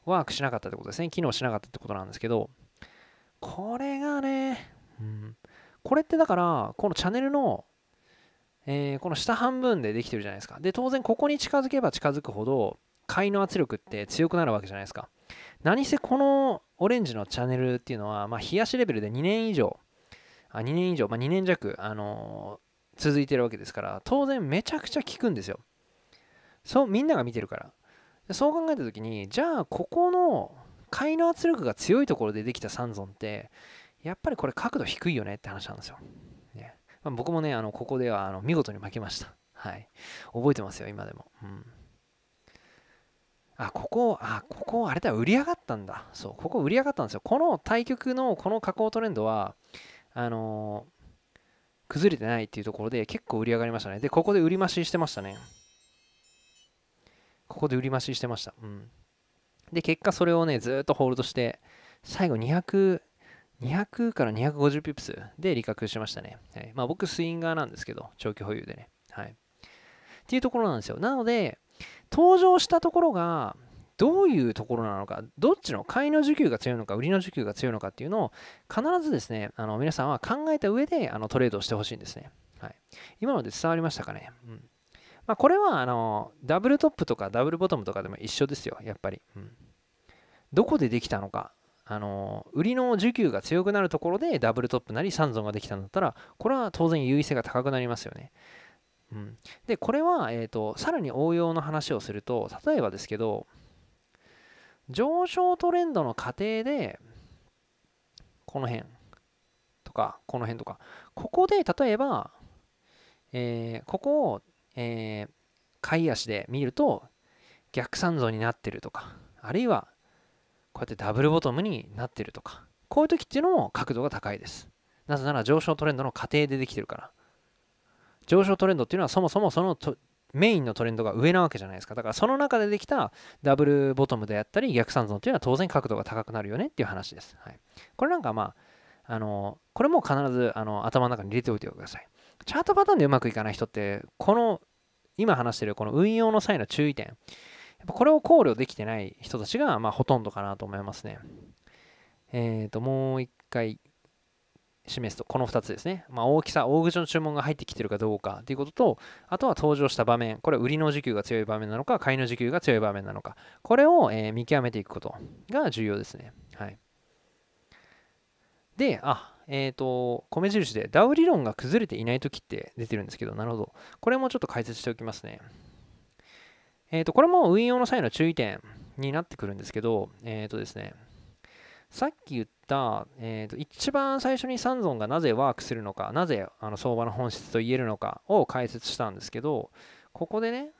うワークしなかったってことですね。機能しなかったってことなんですけど、これがね、うん、これってだから、このチャンネルの、えー、この下半分でできてるじゃないですか。で、当然ここに近づけば近づくほど、買いの圧力って強くなるわけじゃないですか。何せこのオレンジのチャンネルっていうのは、まあ、冷やしレベルで2年以上、あ2年以上、まあ、2年弱、あのー、続いてるわけですから、当然めちゃくちゃ効くんですよ。そう、みんなが見てるから。そう考えた時に、じゃあ、ここの買いの圧力が強いところでできた三尊って、やっぱりこれ角度低いよねって話なんですよ。ねまあ、僕もね、あのここではあの見事に負けました。はい。覚えてますよ、今でも。うんあここあここあれだ売り上がったんだそうここ売り上がったんですよこの対局のこの下降トレンドはあのー、崩れてないっていうところで結構売り上がりましたねでここで売り増ししてましたねここで売り増ししてましたうんで結果それをねずっとホールドして最後200 200から250ピプスで利確しましたね。はい、まあ僕スインガーなんですけど、長期保有でね。はい。っていうところなんですよ。なので、登場したところがどういうところなのかどっちの買いの需給が強いのか売りの需給が強いのかっていうのを必ずですねあの皆さんは考えた上であのトレードしてほしいんですね、はい、今ので伝わりましたかね、うんまあ、これはあのダブルトップとかダブルボトムとかでも一緒ですよやっぱり、うん、どこでできたのかあの売りの需給が強くなるところでダブルトップなり三尊ができたんだったらこれは当然優位性が高くなりますよねうん、でこれは、えーと、さらに応用の話をすると例えばですけど上昇トレンドの過程でこの辺とかこの辺とかここで例えば、えー、ここを、えー、買い足で見ると逆三像になってるとかあるいはこうやってダブルボトムになってるとかこういう時っていうのも角度が高いですなぜなら上昇トレンドの過程でできてるから上昇トレンドっていうのはそもそもそのメインのトレンドが上なわけじゃないですか。だからその中でできたダブルボトムであったり逆三尊っていうのは当然角度が高くなるよねっていう話です。はい、これなんかまあ、あのこれも必ずあの頭の中に入れておいてください。チャートパターンでうまくいかない人って、この今話してるこの運用の際の注意点、やっぱこれを考慮できてない人たちがまあほとんどかなと思いますね。えっ、ー、と、もう一回示すとこの2つですね、まあ、大きさ、大口の注文が入ってきてるかどうかということと、あとは登場した場面、これ売りの需給が強い場面なのか、買いの需給が強い場面なのか、これを、え見極めていくことが重要ですね。はい、で、あ、えっ、ー、と、米印でダウ理論が崩れていないときって出てるんですけど、なるほど。これもちょっと解説しておきますね。えっ、ー、と、これも運用の際の注意点になってくるんですけど、えっ、ー、とですね、さっき言った、えー、と一番最初にサンゾンがなぜワークするのかなぜあの相場の本質と言えるのかを解説したんですけどここでね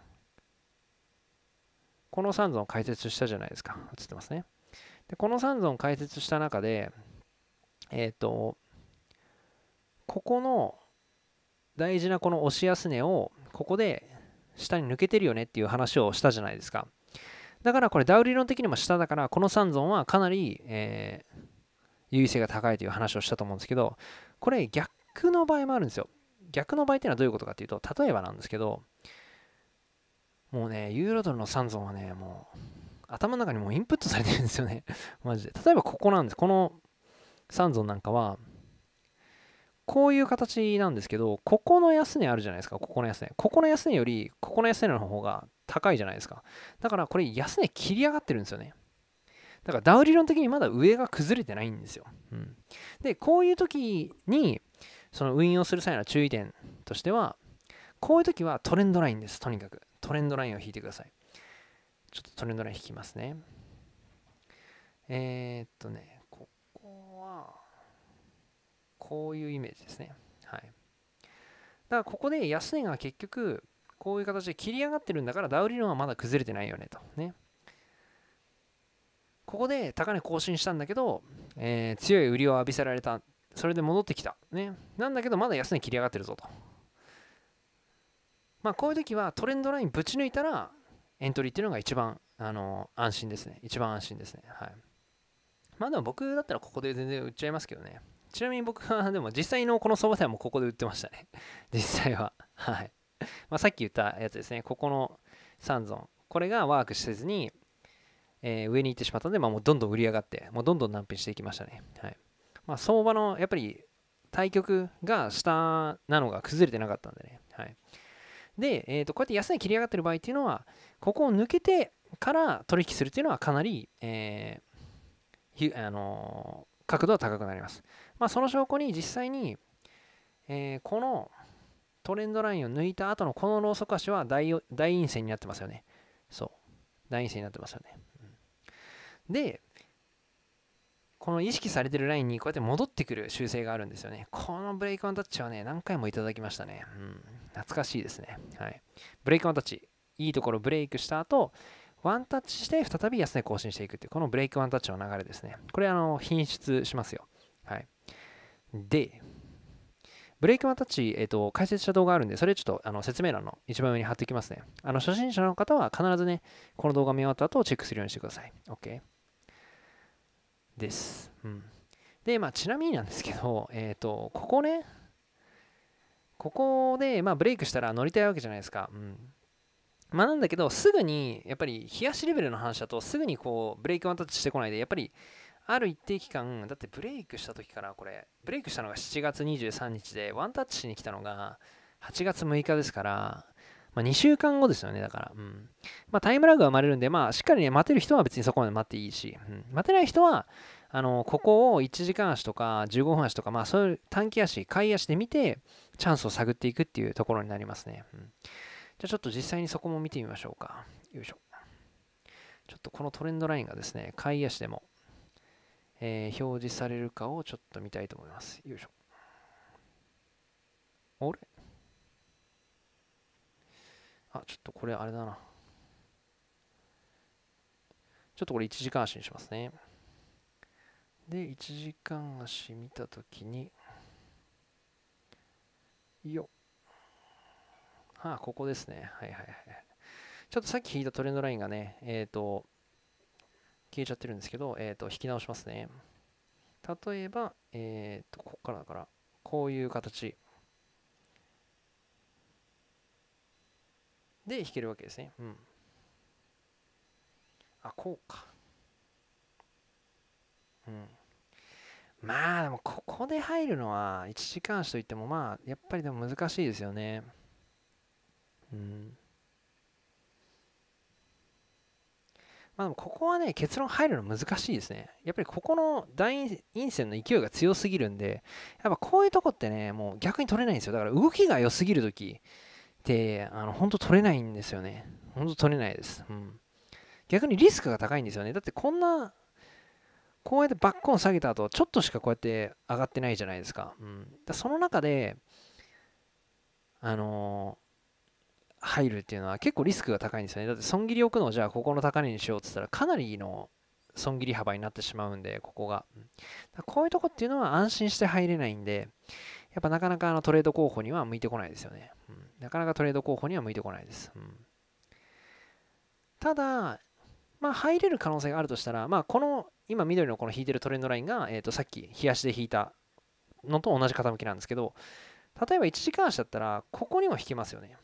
このサンゾン解説したじゃないですか映ってますねでこのサンゾン解説した中でえっ、ー、とここの大事なこの押し安値をここで下に抜けてるよねっていう話をしたじゃないですかだからこれダウ理論的にも下だからこの3尊はかなり、えー、優位性が高いという話をしたと思うんですけどこれ逆の場合もあるんですよ逆の場合っていうのはどういうことかっていうと例えばなんですけどもうねユーロドルの3尊はねもう頭の中にもうインプットされてるんですよね [LAUGHS] マジで例えばここなんですこの3尊なんかはこういう形なんですけど、ここの安値あるじゃないですか、ここの安値。ここの安値より、ここの安値の方が高いじゃないですか。だからこれ安値切り上がってるんですよね。だからダウ理論的にまだ上が崩れてないんですよ。うん、で、こういう時に、その運用する際の注意点としては、こういう時はトレンドラインです、とにかく。トレンドラインを引いてください。ちょっとトレンドライン引きますね。えー、っとね。こういうイメージですね。はい。だからここで安値が結局、こういう形で切り上がってるんだから、ダウ理論はまだ崩れてないよねと。ね。ここで高値更新したんだけど、えー、強い売りを浴びせられた。それで戻ってきた。ね。なんだけど、まだ安値切り上がってるぞと。まあ、こういう時はトレンドラインぶち抜いたら、エントリーっていうのが一番、あの安心ですね。一番安心ですね。はい。まあでも僕だったらここで全然売っちゃいますけどね。ちなみに僕はでも実際のこのそば店もここで売ってましたね [LAUGHS] 実際ははい、まあ、さっき言ったやつですねここの3尊これがワークせずに、えー、上に行ってしまったので、まあ、もうどんどん売り上がってもうどんどん難品していきましたね、はいまあ、相場のやっぱり対局が下なのが崩れてなかったんでね、はい、で、えー、とこうやって安値切り上がってる場合っていうのはここを抜けてから取引するっていうのはかなり、えー、あのー角度は高くなります。まあ、その証拠に実際に、えー、このトレンドラインを抜いた後のこのローソク足は大大陰線になってますよね。そう。大陰線になってますよね。うん、で、この意識されてるラインにこうやって戻ってくる修正があるんですよね。このブレイクワンタッチはね、何回もいただきましたね。うん、懐かしいですね。はい。ブレイクワンタッチ、いいところブレイクした後、ワンタッチして再び安値更新していくっていう、このブレイクワンタッチの流れですね。これ、あの、品質しますよ。で、ブレイクマンタッチ、えーと、解説した動画あるんで、それちょっとあの説明欄の一番上に貼っておきますね。あの初心者の方は必ずね、この動画見終わった後チェックするようにしてください。OK? です。うん、で、まあ、ちなみになんですけど、えっ、ー、と、ここね、ここで、まあ、ブレイクしたら乗りたいわけじゃないですか。うん。まあ、なんだけど、すぐに、やっぱり、冷やしレベルの話だと、すぐにこう、ブレイクワンタッチしてこないで、やっぱり、ある一定期間、だってブレイクした時から、これ、ブレイクしたのが7月23日で、ワンタッチしに来たのが8月6日ですから、まあ、2週間後ですよね、だから。うん。まあ、タイムラグが生まれるんで、まあ、しっかりね、待てる人は別にそこまで待っていいし、うん、待てない人は、あの、ここを1時間足とか15分足とか、まあ、そういう短期足、い足で見て、チャンスを探っていくっていうところになりますね。うん、じゃあ、ちょっと実際にそこも見てみましょうか。よいしょ。ちょっとこのトレンドラインがですね、い足でもえー、表示されるかをちょっと見たいと思います。よいしょ。あれあ、ちょっとこれあれだな。ちょっとこれ1時間足にしますね。で、1時間足見たときに、よああ、ここですね。はいはいはい。ちょっとさっき引いたトレンドラインがね、えっ、ー、と、消えちゃってるんですけど、えっ、ー、と、引き直しますね。例えば、えっ、ー、と、ここからだから、こういう形。で、弾けるわけですね。うん。あ、こうか。うん。まあ、でも、ここで入るのは、1時間足といっても、まあ、やっぱりでも難しいですよね。うん。まあ、でもここはね、結論入るの難しいですね。やっぱりここの大陰線の勢いが強すぎるんで、やっぱこういうとこってね、もう逆に取れないんですよ。だから動きが良すぎるときって、あの、本当取れないんですよね。本当取れないです。うん。逆にリスクが高いんですよね。だってこんな、こうやってバックオン下げた後、ちょっとしかこうやって上がってないじゃないですか。うん。だその中で、あのー入るっていうのは結構リスクが高いんですよね。だって損切り置くのをじゃあここの高値にしようって言ったらかなりの損切り幅になってしまうんで、ここが。こういうとこっていうのは安心して入れないんで、やっぱなかなかあのトレード候補には向いてこないですよね。うん、なかなかトレード候補には向いてこないです。うん、ただ、まあ、入れる可能性があるとしたら、まあ、この今緑のこの引いてるトレンドラインが、えー、とさっき冷やしで引いたのと同じ傾きなんですけど、例えば1時間足だったら、ここにも引けますよね。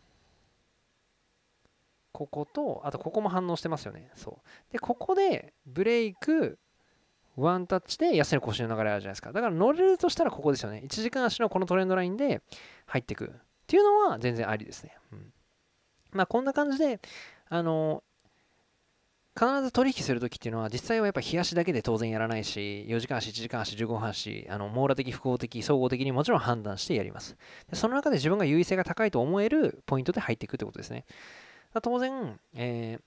こことあとここも反応してますよねそうでここでブレイクワンタッチで痩せる腰の流れあるじゃないですかだから乗れるとしたらここですよね1時間足のこのトレンドラインで入っていくっていうのは全然ありですね、うん、まあこんな感じであの必ず取引するときっていうのは実際はやっぱ冷やしだけで当然やらないし4時間足1時間足15分足あの網羅的複合的総合的にもちろん判断してやりますでその中で自分が優位性が高いと思えるポイントで入っていくってことですね当然、え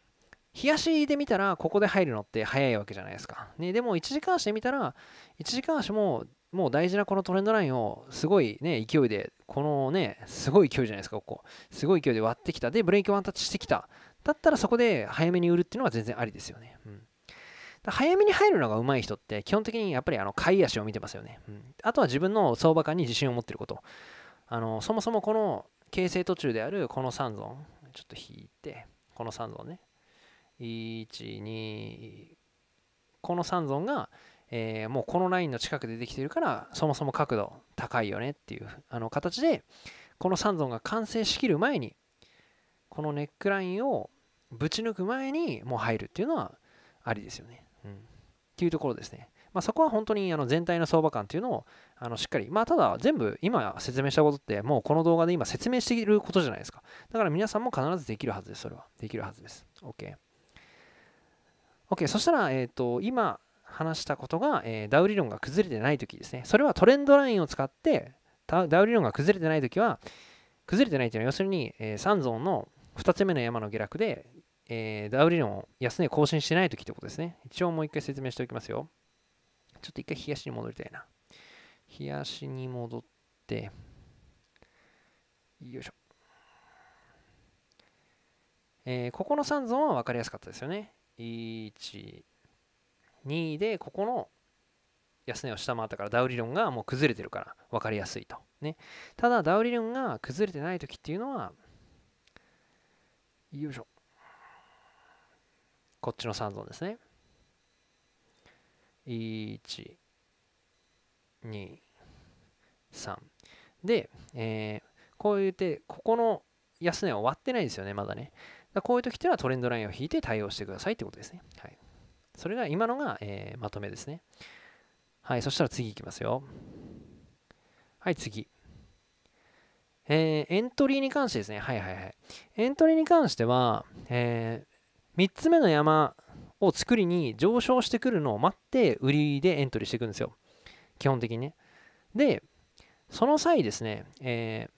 ー、冷やしで見たらここで入るのって早いわけじゃないですか。ね、でも1時間足で見たら1時間足ももう大事なこのトレンドラインをすごいね勢いでこのねすごい勢いじゃないですかここすごい勢いで割ってきたでブレーキワンタッチしてきただったらそこで早めに売るっていうのは全然ありですよね。うん早めに入るのが上手い人って基本的にやっぱりあの買い足を見てますよね、うん、あとは自分の相場感に自信を持ってることあのそもそもこの形成途中であるこの3ゾーンちょっと引いてこの3尊ね12この3尊が、えー、もうこのラインの近くでできてるからそもそも角度高いよねっていうあの形でこの3尊が完成しきる前にこのネックラインをぶち抜く前にもう入るっていうのはありですよね。うん、っていうところですね。まあ、そこは本当にあの全体の相場感というのをあのしっかり、まあ、ただ全部今説明したことってもうこの動画で今説明していることじゃないですか。だから皆さんも必ずできるはずです、それは。できるはずです。OK。OK、そしたら、えっ、と、今話したことが、えー、ダウ理論が崩れてないときですね。それはトレンドラインを使ってダウ理論が崩れてないときは、崩れてないというのは要するに、えー、3ゾンの2つ目の山の下落で、えー、ダウ理論を安値更新してないときってことですね。一応もう一回説明しておきますよ。ちょっと一回冷やしに戻りたいな。冷やしに戻って、よいしょ。えー、ここの3ゾーンは分かりやすかったですよね。1、2で、ここの安値を下回ったから、ダウ理論がもう崩れてるから分かりやすいと。ね。ただ、ダウ理論が崩れてない時っていうのは、よいしょ。こっちの3ゾーンですね。1、2、3。で、えー、こう言って、ここの安値は終わってないですよね、まだね。だこういう時っていうのはトレンドラインを引いて対応してくださいってことですね。はい。それが今のが、えー、まとめですね。はい、そしたら次いきますよ。はい、次。えー、エントリーに関してですね。はいはいはい。エントリーに関しては、えー、3つ目の山を作りに上昇してくるのを待って売りでエントリーしていくんですよ。基本的にね。で、その際ですね、えー、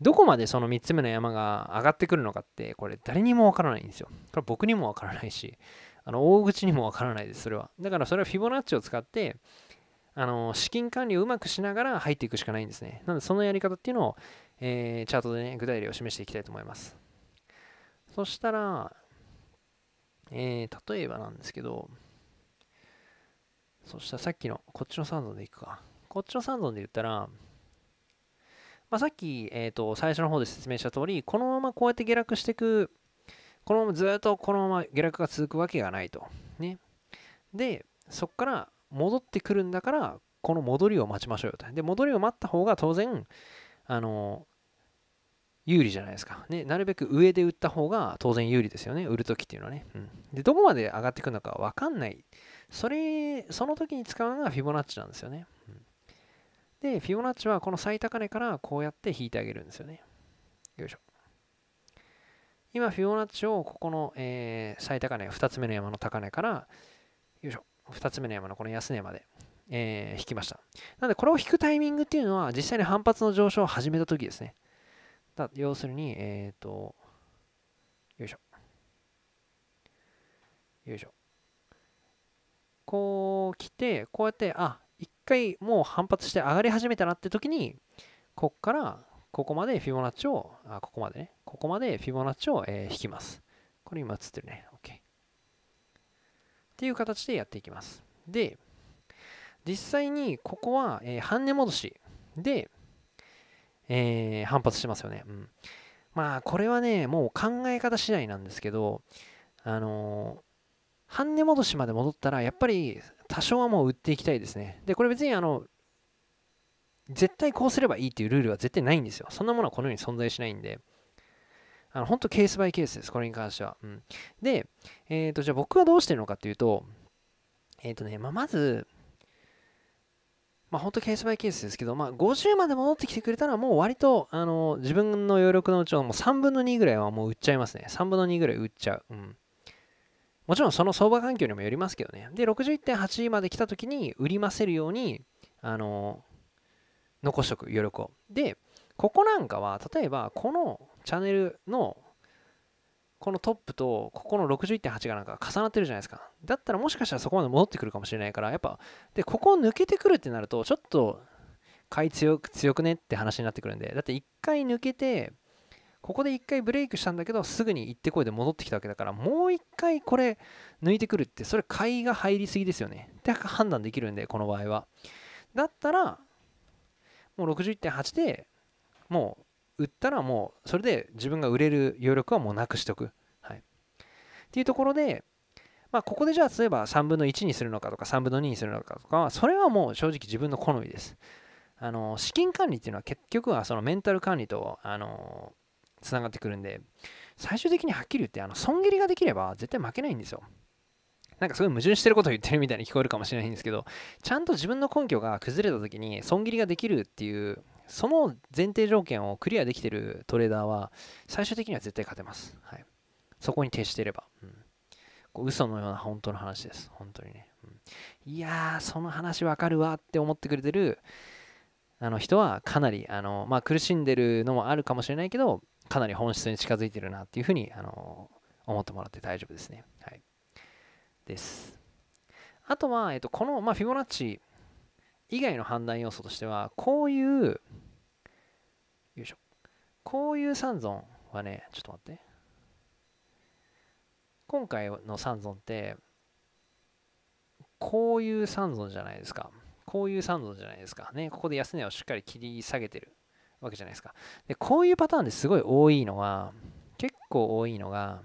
どこまでその3つ目の山が上がってくるのかって、これ誰にもわからないんですよ。これ僕にもわからないし、あの大口にもわからないです、それは。だからそれはフィボナッチを使って、あの資金管理をうまくしながら入っていくしかないんですね。なのでそのやり方っていうのを、えー、チャートでね、具体例を示していきたいと思います。そしたら、えー、例えばなんですけど、そしたらさっきの、こっちのサンドでいくか。こっちのサンドで言ったら、まあ、さっき、えーと、と最初の方で説明した通り、このままこうやって下落していく、このままずっとこのまま下落が続くわけがないと。ね。で、そこから戻ってくるんだから、この戻りを待ちましょうよと。で、戻りを待った方が当然、あの有利じゃないですか。ね、なるべく上で打った方が当然有利ですよね。売るときっていうのはね。うん、で、どこまで上がってくるのかわかんない。それ、その時に使うのがフィボナッチなんですよね。うん、で、フィボナッチはこの最高値からこうやって引いてあげるんですよね。よいしょ。今、フィボナッチをここの、えー、最高値、二つ目の山の高値から、よいしょ、二つ目の山のこの安値まで、えー、引きました。なので、これを引くタイミングっていうのは、実際に反発の上昇を始めた時ですね。だ要するに、えっ、ー、と、よいしょ。よいしょ。こう来て、こうやって、あ、一回もう反発して上がり始めたなって時に、こっから、ここまでフィボナッチを、あ、ここまでね、ここまでフィボナッチを、えー、引きます。これ今映ってるね。OK。っていう形でやっていきます。で、実際にここは、えー、半値戻しで、えー、反発しますよね。うん、まあ、これはね、もう考え方次第なんですけど、あのー、半値戻しまで戻ったら、やっぱり多少はもう売っていきたいですね。で、これ別にあの、絶対こうすればいいっていうルールは絶対ないんですよ。そんなものはこのように存在しないんで。あの、本当ケースバイケースです。これに関しては。うん、で、えっ、ー、と、じゃあ僕はどうしてるのかっていうと、えっ、ー、とね、まあ、まず、まあ、本当ケースバイケースですけど、まあ、50まで戻ってきてくれたら、もう割と、あの、自分の余力のうちのもう3分の2ぐらいはもう売っちゃいますね。3分の2ぐらい売っちゃう。うん。もちろんその相場環境にもよりますけどね。で、61.8まで来た時に売りませるように、あの、残しとく余力を。で、ここなんかは、例えば、このチャンネルのこのトップとここの61.8がなんか重なってるじゃないですかだったらもしかしたらそこまで戻ってくるかもしれないからやっぱでここを抜けてくるってなるとちょっと買い強く強くねって話になってくるんでだって1回抜けてここで1回ブレイクしたんだけどすぐに行ってこいで戻ってきたわけだからもう1回これ抜いてくるってそれ買いが入りすぎですよねって判断できるんでこの場合はだったらもう61.8でもう売ったらもうそれで自分が売れる余力はもうなくしとく。はい、っていうところで、まあ、ここでじゃあ例えば3分の1にするのかとか3分の2にするのかとかそれはもう正直自分の好みです。あの資金管理っていうのは結局はそのメンタル管理とあのつながってくるんで最終的にはっきり言ってあの損切りができれば絶対負けないんですよ。なんかすごい矛盾してることを言ってるみたいに聞こえるかもしれないんですけど、ちゃんと自分の根拠が崩れた時に損切りができるっていうその前提条件をクリアできてるトレーダーは、最終的には絶対勝てます。はい、そこに徹していれば。うん嘘のような本当の話です。本当にね。うん、いやー、その話わかるわって思ってくれてるあの人はかなりあの、まあ、苦しんでるのもあるかもしれないけど、かなり本質に近づいてるなっていうふうにあの思ってもらって大丈夫ですね。はい、です。あとは、えっと、この、まあ、フィボナッチ以外の判断要素としては、こういうよいしょ。こういう三尊はね、ちょっと待って。今回の三尊って、こういう三尊じゃないですか。こういう三尊じゃないですか。ね、ここで安値をしっかり切り下げてるわけじゃないですか。で、こういうパターンですごい多いのは、結構多いのが、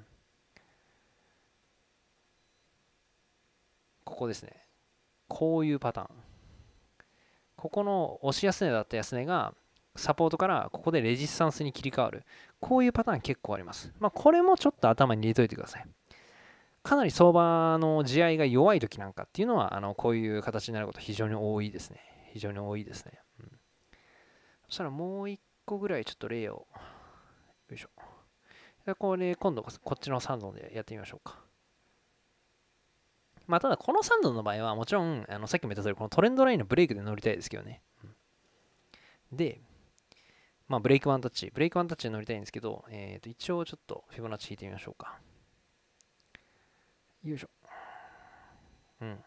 ここですね。こういうパターン。ここの押し安値だった安値が、サポートからここでレジスタンスに切り替わる。こういうパターン結構あります。まあ、これもちょっと頭に入れといてください。かなり相場の地合いが弱い時なんかっていうのは、あのこういう形になること非常に多いですね。非常に多いですね。うん、そしたらもう一個ぐらいちょっと例を。よいしょ。でこれ、今度こっちの3度でやってみましょうか。まあ、ただこの3度の場合はもちろん、あのさっきも言った通り、このトレンドラインのブレイクで乗りたいですけどね。うん、で、まあ、ブレイクワンタッチ。ブレイクワンタッチで乗りたいんですけど、えっ、ー、と、一応ちょっとフィボナッチ引いてみましょうか。よいしょ。うん。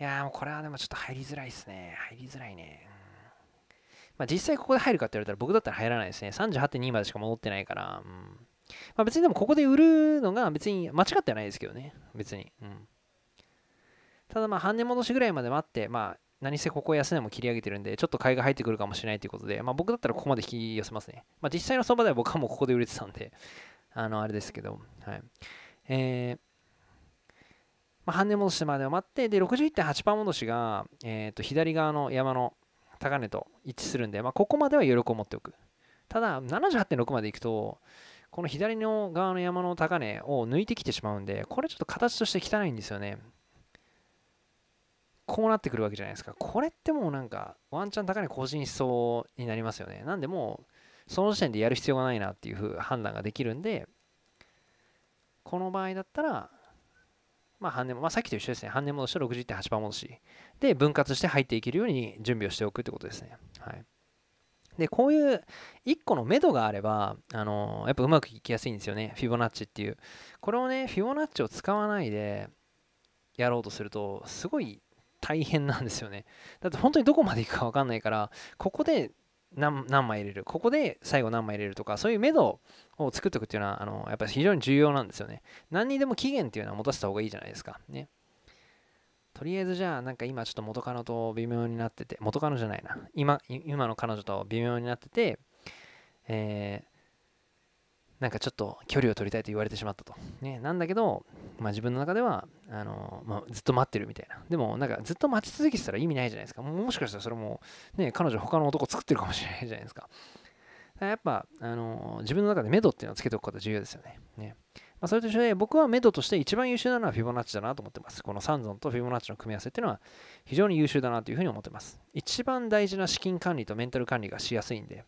いやもうこれはでもちょっと入りづらいですね。入りづらいね。まあ、実際ここで入るかって言われたら僕だったら入らないですね。38.2までしか戻ってないから。うん。まあ、別にでもここで売るのが別に間違ってはないですけどね。別に。うん。ただまあ、半値戻しぐらいまで待って、まあ、何せここ安値も切り上げてるんで、ちょっと買いが入ってくるかもしれないということで、まあ、僕だったらここまで引き寄せますね。まあ、実際の相場では僕はもうここで売れてたんで、[LAUGHS] あの、あれですけど、はい。えー、まあ、半値戻しまで待って、で、61.8%戻しが、えっ、と、左側の山の高値と一致するんで、まあ、ここまでは余力を持っておく。ただ、78.6までいくと、この左の側の山の高値を抜いてきてしまうんで、これちょっと形として汚いんですよね。こうなってくるわけじゃないですかこれってもうなんかワンチャン高値個人想になりますよねなんでもうその時点でやる必要がないなっていう判断ができるんでこの場合だったらまあ、半年、まあ、さっきと一緒ですね。半年戻しと60.8%戻し。で、分割して入っていけるように準備をしておくってことですね。はい。で、こういう1個の目処があれば、あのー、やっぱうまくいきやすいんですよね。フィボナッチっていう。これをね、フィボナッチを使わないでやろうとすると、すごい大変なんですよねだって本当にどこまでいくか分かんないからここで何枚入れるここで最後何枚入れるとかそういう目処を作っておくっていうのはあのやっぱり非常に重要なんですよね何にでも期限っていうのは持たせた方がいいじゃないですかねとりあえずじゃあなんか今ちょっと元カノと微妙になってて元カノじゃないな今今の彼女と微妙になっててえーなんかちょっと距離を取りたいと言われてしまったと。ね、なんだけど、まあ、自分の中ではあの、まあ、ずっと待ってるみたいな。でもなんかずっと待ち続けてたら意味ないじゃないですか。もしかしたらそれも、ね、彼女他の男作ってるかもしれないじゃないですか。やっぱあの自分の中で目処っていうのをつけておくこと重要ですよね。ねまあ、それと一緒で僕はメドとして一番優秀なのはフィボナッチだなと思ってます。このサンゾンとフィボナッチの組み合わせっていうのは非常に優秀だなというふうに思ってます。一番大事な資金管理とメンタル管理がしやすいんで、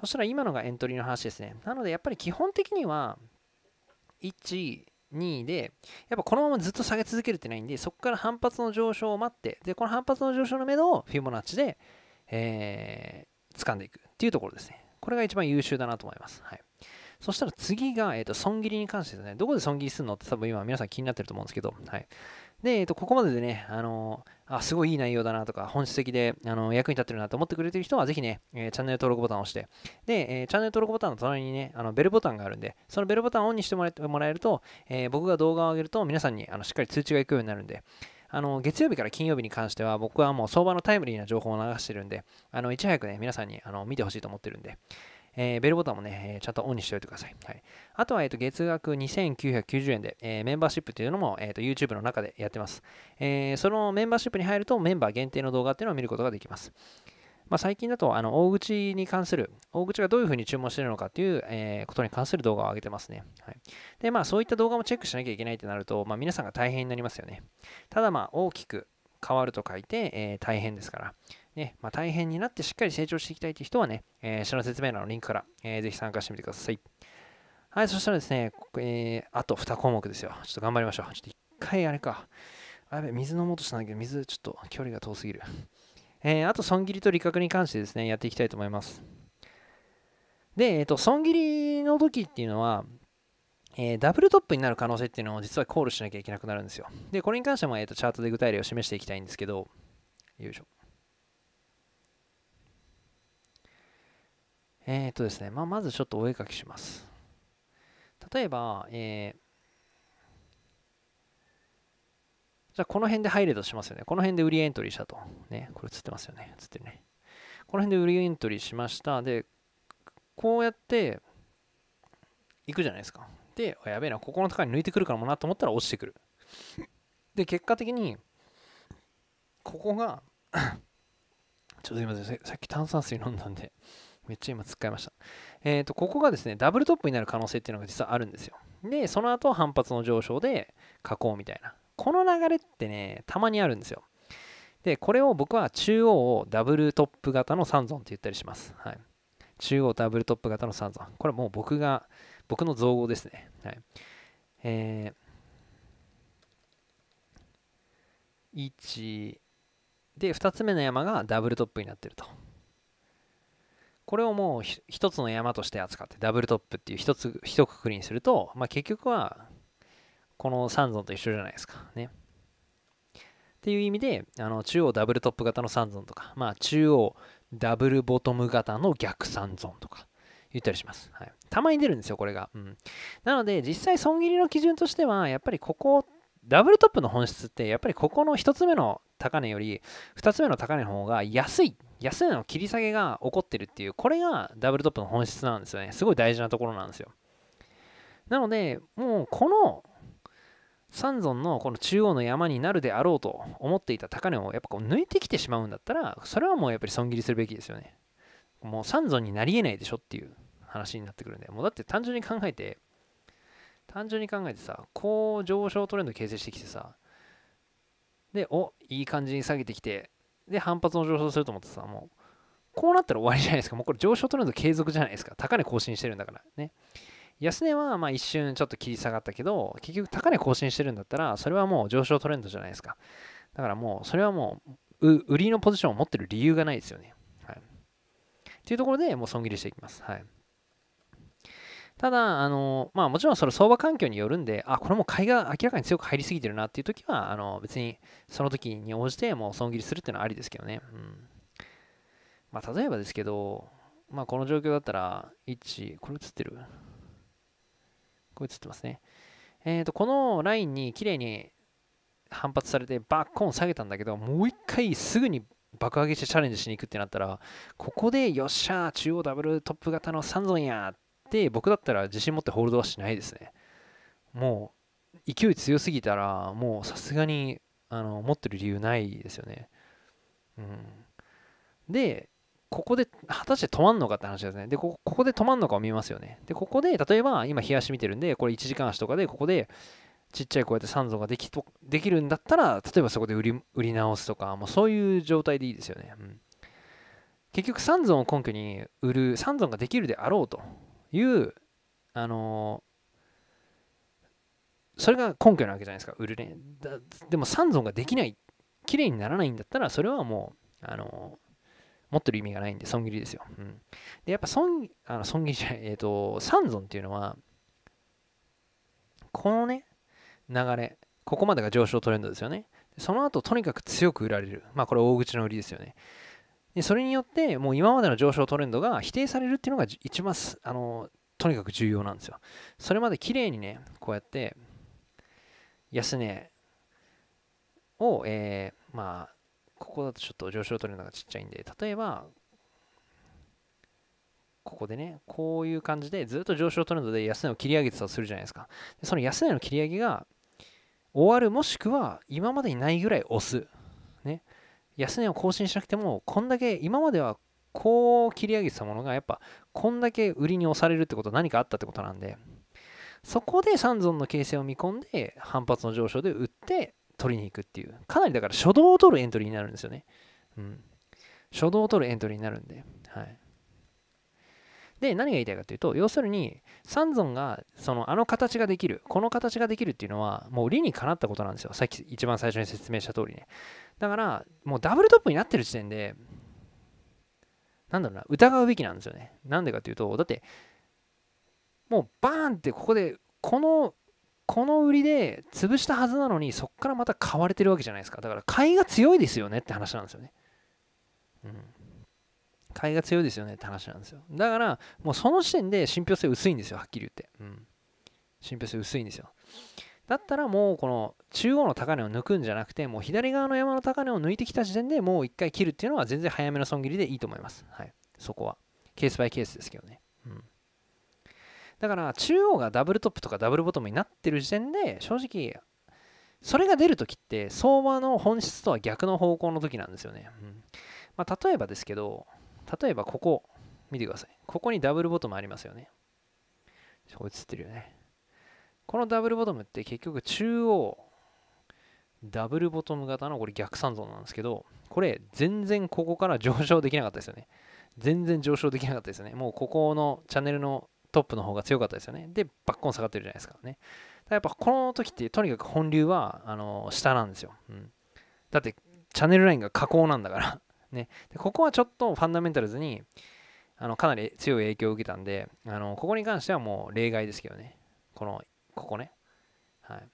そしたら今のがエントリーの話ですね。なのでやっぱり基本的には、1、2で、やっぱこのままずっと下げ続けるってないんで、そこから反発の上昇を待って、で、この反発の上昇の目処をフィボナッチで、えー、掴んでいくっていうところですね。これが一番優秀だなと思います。はい。そしたら次が、えっ、ー、と、損切りに関してですね。どこで損切りするのって多分今皆さん気になってると思うんですけど、はい。で、えっと、ここまででね、あのあ、すごいいい内容だなとか、本質的で、あの役に立ってるなと思ってくれてる人は、ぜひね、えー、チャンネル登録ボタンを押して、で、えー、チャンネル登録ボタンの隣にね、あのベルボタンがあるんで、そのベルボタンをオンにしてもらえると、えー、僕が動画を上げると、皆さんにあのしっかり通知がいくようになるんで、あの月曜日から金曜日に関しては僕はもう相場のタイムリーな情報を流してるんで、あのいち早くね、皆さんにあの見てほしいと思ってるんで、えー、ベルボタンもね、ちゃんとオンにしておいてください。はい、あとは、えー、と月額2990円で、えメンバーシップというのも、えー、と YouTube の中でやってます、えそのメンバーシップに入るとメンバー限定の動画っていうのを見ることができます。まあ、最近だとあの大口に関する、大口がどういうふうに注文しているのかっていう、えことに関する動画を上げてますね。はい、で、まあそういった動画もチェックしなきゃいけないってなると、まあ、皆さんが大変になりますよね。ただまあ大きく変わると書いて、えー、大変ですから、ね、まあ、大変になってしっかり成長していきたいという人はね、えー、下の説明欄のリンクから、えー、ぜひ参加してみてください。はい、そしたらですね、えー、あと2項目ですよ。ちょっと頑張りましょう。ちょっと1回あれか。あやべ、水飲もうとしたんだけど、水ちょっと距離が遠すぎる。えー、あと損切りと利確に関してですね、やっていきたいと思います。で、えっ、ー、と、損切りの時っていうのは、えー、ダブルトップになる可能性っていうのを実はコールしなきゃいけなくなるんですよ。で、これに関しても、えーと、チャートで具体例を示していきたいんですけど、よいしょ。えっ、ー、とですね、まあ、まずちょっとお絵描きします。例えば、えー、じゃあこの辺で入れとしますよね。この辺で売りエントリーしたと。ね、これ映ってますよね。映ってるね。この辺で売りエントリーしました。で、こうやって、行くじゃないですか。で、やべえな、ここの高い抜いてくるからもなと思ったら落ちてくる。で、結果的に、ここが [COUGHS] ちょっとすいません、さっき炭酸水飲んだんでめっちゃ今使いました。えっ、ー、と、ここがですね、ダブルトップになる可能性っていうのが実はあるんですよ。で、その後反発の上昇で下降みたいな。この流れってね、たまにあるんですよ。で、これを僕は中央をダブルトップ型の三尊って言ったりします。はい。中央ダブルトップ型の三尊。これもう僕が、僕の造語ですね。はい。えー、1で2つ目の山がダブルトップになってるとこれをもう一つの山として扱ってダブルトップっていう一つ一括りにすると、まあ、結局はこの三尊と一緒じゃないですかね。っていう意味であの中央ダブルトップ型の三尊とか、まあ、中央ダブルボトム型の逆三尊とか言ったりします、はい、たまに出るんですよこれが、うん、なので実際損切りの基準としてはやっぱりここダブルトップの本質ってやっぱりここの1つ目の高値より2つ目の高値の方が安い安値の切り下げが起こってるっていうこれがダブルトップの本質なんですよねすごい大事なところなんですよなのでもうこの三尊のこの中央の山になるであろうと思っていた高値をやっぱこう抜いてきてしまうんだったらそれはもうやっぱり損切りするべきですよねもう三尊になりえないでしょっていう話になってくるんでもうだって単純に考えて単純に考えてさこう上昇トレンド形成してきてさでおいい感じに下げてきてで反発の上昇すると思ってさもうこうなったら終わりじゃないですかもうこれ上昇トレンド継続じゃないですか高値更新してるんだからね安値はま一瞬ちょっと切り下がったけど結局高値更新してるんだったらそれはもう上昇トレンドじゃないですかだからもうそれはもう売りのポジションを持ってる理由がないですよねはいというところでもう損切りしていきますはいただ、あのまあ、もちろんその相場環境によるんで、あ、これも買いが明らかに強く入りすぎてるなっていう時は、あの別にその時に応じてもう損切りするっていうのはありですけどね。うんまあ、例えばですけど、まあ、この状況だったら、1、これ映ってるこれ映ってますね。えっ、ー、と、このラインに綺麗に反発されてバッコン下げたんだけど、もう一回すぐに爆上げしてチャレンジしに行くってなったら、ここでよっしゃ、中央ダブルトップ型のサンゾンやって僕だったら自信持ってホールドはしないですねもう勢い強すぎたらもうさすがにあの持ってる理由ないですよねうんでここで果たして止まんのかって話ですね。で、ここで止まんのかを見ますよね。で、ここで、例えば、今、冷やし見てるんで、これ1時間足とかで、ここで、ちっちゃいこうやって三像ができとできるんだったら、例えばそこで売り売り直すとか、もうそういう状態でいいですよね。うん、結局、三像を根拠に売る、三像ができるであろうという、あのー、それが根拠なわけじゃないですか、売るね。でも、三尊ができない、綺麗にならないんだったら、それはもう、あのー、持ってる意味がないんで、損切りですよ。うん、で、やっぱ損、あの損切りじゃない、えっ、ー、と、三尊っていうのは、このね、流れ、ここまでが上昇トレンドですよね。その後、とにかく強く売られる。まあ、これ大口の売りですよね。でそれによってもう今までの上昇トレンドが否定されるっていうのが一番あのとにかく重要なんですよそれまで綺麗にねこうやって安値を、えー、まあここだとちょっと上昇トレンドがちっちゃいんで例えばここでねこういう感じでずっと上昇トレンドで安値を切り上げてたとするじゃないですかでその安値の切り上げが終わるもしくは今までにないぐらい押すね安値を更新しなくてもこんだけ今まではこう切り上げてたものがやっぱこんだけ売りに押されるってことは何かあったってことなんでそこでサンゾンの形成を見込んで反発の上昇で売って取りに行くっていうかなりだから初動を取るエントリーになるんですよね、うん、初動を取るエントリーになるんで、はい、で、何が言いたいかというと、要するに、サンゾンが、その、あの形ができる、この形ができるっていうのは、もう理にかなったことなんですよ。さっき一番最初に説明した通りね。だから、もうダブルトップになってる時点で、なんだろうな、疑うべきなんですよね。なんでかというと、だって、もうバーンってここで、この、この売りで潰したはずなのに、そこからまた買われてるわけじゃないですか。だから、買いが強いですよねって話なんですよね。うん。買いが強いですよねって話なんですよだからもうその時点で信憑性薄いんですよはっきり言って、うん、信憑性薄いんですよだったらもうこの中央の高値を抜くんじゃなくてもう左側の山の高値を抜いてきた時点でもう1回切るっていうのは全然早めの損切りでいいと思います、はい、そこはケースバイケースですけどね、うん、だから中央がダブルトップとかダブルボトムになってる時点で正直それが出るときって相場の本質とは逆の方向の時なんですよね、うんまあ、例えばですけど例えばここ見てくださいここにダブルボトムありますよねこれ映ってるよねこのダブルボトムって結局中央ダブルボトム型のこれ逆三像なんですけどこれ全然ここから上昇できなかったですよね全然上昇できなかったですよねもうここのチャンネルのトップの方が強かったですよねでバッコン下がってるじゃないですかねやっぱこの時ってとにかく本流はあの下なんですよ、うん、だってチャンネルラインが下降なんだからね、でここはちょっとファンダメンタルズにあのかなり強い影響を受けたんであのここに関してはもう例外ですけどねこのここねはい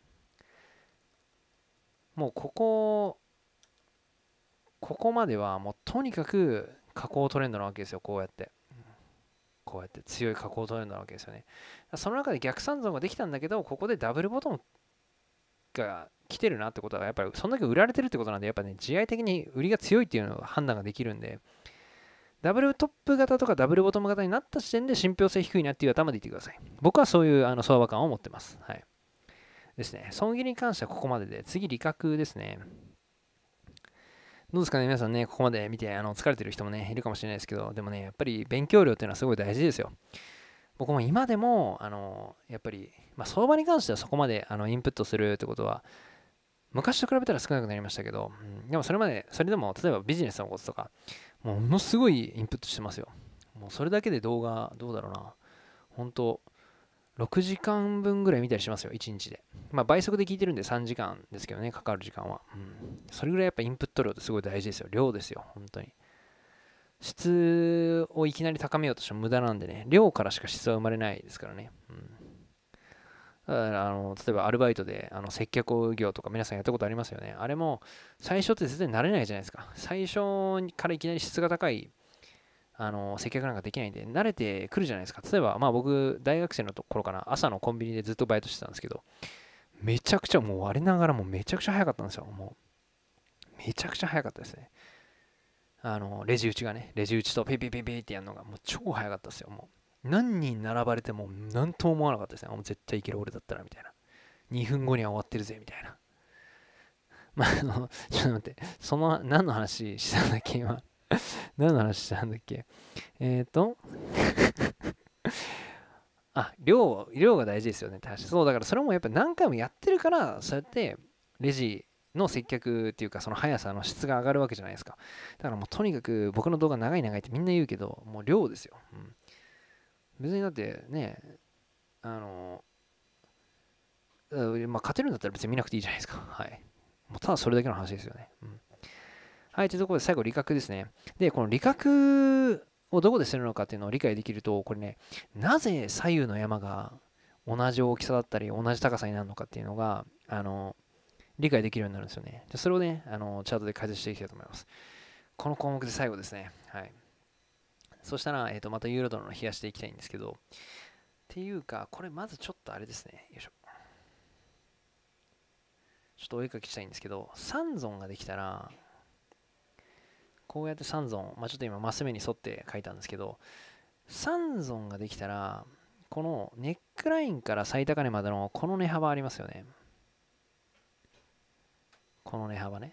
もうここここまではもうとにかく下降トレンドなわけですよこうやってこうやって強い下降トレンドなわけですよねその中で逆算像ができたんだけどここでダブルボトムが来てるなってことはやっぱりそんだけ売られてるってことなんでやっぱね試愛的に売りが強いっていうのを判断ができるんでダブルトップ型とかダブルボトム型になった時点で信憑性低いなっていう頭でいてください僕はそういうあの相場感を持ってますはいですね損切りに関してはここまでで次利確ですねどうですかね皆さんねここまで見てあの疲れてる人もねいるかもしれないですけどでもねやっぱり勉強量っていうのはすごい大事ですよ僕も今でもあのやっぱり、まあ、相場に関してはそこまであのインプットするってことは昔と比べたら少なくなりましたけど、うん、でもそれまでそれでも例えばビジネスのこととかものすごいインプットしてますよもうそれだけで動画どうだろうな本当6時間分ぐらい見たりしますよ1日でまあ倍速で聞いてるんで3時間ですけどねかかる時間は、うん、それぐらいやっぱインプット量ってすごい大事ですよ量ですよ本当に質をいきなり高めようとしても無駄なんでね、量からしか質は生まれないですからね。うん、だからあの例えばアルバイトであの接客業とか皆さんやったことありますよね。あれも最初って絶対慣れないじゃないですか。最初からいきなり質が高いあの接客なんかできないんで、慣れてくるじゃないですか。例えば、まあ僕、大学生の頃かな、朝のコンビニでずっとバイトしてたんですけど、めちゃくちゃもう我ながらもめちゃくちゃ早かったんですよ。もうめちゃくちゃ早かったですね。あの、レジ打ちがね、レジ打ちとピピピピってやるのがもう超早かったですよ、もう。何人並ばれても何とも思わなかったですね。もう絶対いける俺だったらみたいな。2分後には終わってるぜみたいな。[LAUGHS] まあ、あの、ちょっと待って、その、何の話したんだっけ、今。[LAUGHS] 何の話したんだっけ。えっ、ー、とあ、量、量が大事ですよね、確かそう、だからそれもやっぱ何回もやってるから、そうやって、レジの接客っていうかその速さの質が上がるわけじゃないですかだからもうとにかく僕の動画長い長いってみんな言うけどもう量ですよ、うん、別にだってねあのまあ、勝てるんだったら別に見なくていいじゃないですか。[LAUGHS] はい。もうただそれだけの話ですよね。うん、はい。というところで最後、理覚ですね。で、この理覚をどこでするのかっていうのを理解できると、これね、なぜ左右の山が同じ大きさだったり、同じ高さになるのかっていうのが、あの、理解できるようになるんですよね。じゃそれをね、あのチャートで解説していきたいと思います。この項目で最後ですね。はい。そしたら、えー、とまたユーロドルの冷やしていきたいんですけど、っていうか、これまずちょっとあれですね。よいしょ。ちょっとお絵かきしたいんですけど、3ゾンができたら、こうやって3ゾン、まあ、ちょっと今マス目に沿って書いたんですけど、3ゾンができたら、このネックラインから最高値までのこの値幅ありますよね。この値幅ね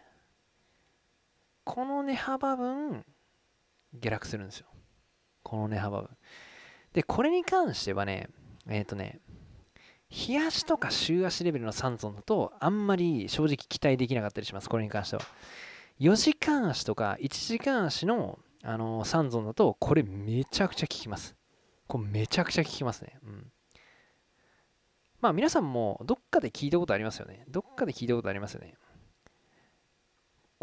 この値幅分下落するんですよこの値幅分でこれに関してはねえっ、ー、とね日足とか週足レベルの3尊だとあんまり正直期待できなかったりしますこれに関しては4時間足とか1時間足のあの3尊だとこれめちゃくちゃ効きますこれめちゃくちゃ効きますねうんまあ皆さんもどっかで聞いたことありますよねどっかで聞いたことありますよね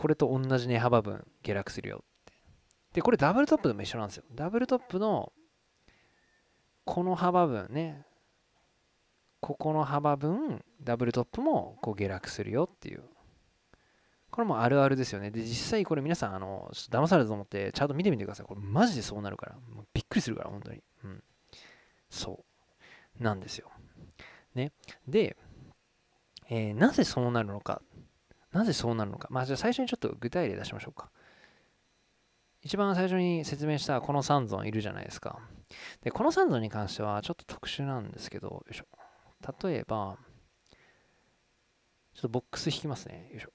これと同じ値幅分下落するよってでこれダブルトップでも一緒なんですよダブルトップのこの幅分ねここの幅分ダブルトップもこう下落するよっていうこれもあるあるですよねで実際これ皆さんあの騙されたと思ってちゃんと見てみてくださいこれマジでそうなるからびっくりするから本当にうんそうなんですよねで、えー、なぜそうなるのかなぜそうなるのか。まあ、じゃあ最初にちょっと具体例出しましょうか。一番最初に説明したこの3尊いるじゃないですか。で、この3尊に関してはちょっと特殊なんですけど、よいしょ。例えば、ちょっとボックス引きますね。よいしょ。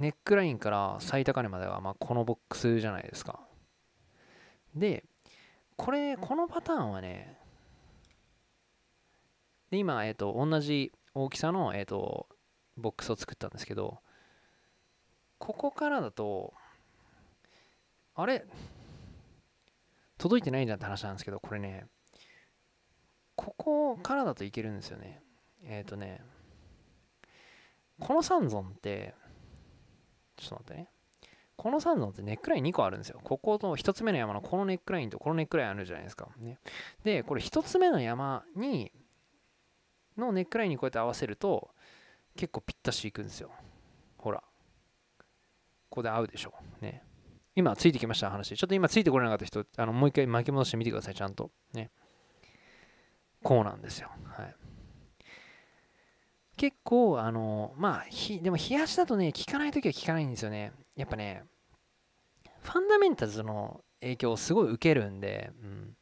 ネックラインから最高値までは、まあ、このボックスじゃないですか。で、これ、このパターンはね、で今、えっ、ー、と、同じ大きさの、えっ、ー、と、ボックスを作ったんですけどここからだとあれ届いてないんだって話なんですけどこれねここからだといけるんですよねえっ、ー、とねこの3尊ってちょっと待ってねこの3尊ってネックライン2個あるんですよ。ここと1つ目の山のこのネックラインとこのネックラインあるじゃないですか。ね、で、これ1つ目の山にのネックラインにこうやって合わせると結構ぴったしいくんですよほらここで合うでしょね今ついてきました話ちょっと今ついてこれなかった人あのもう一回巻き戻してみてくださいちゃんとねこうなんですよはい結構あのまあひでも冷やしだとね効かない時は効かないんですよねやっぱねファンダメンタルズの影響をすごい受けるんで、うん、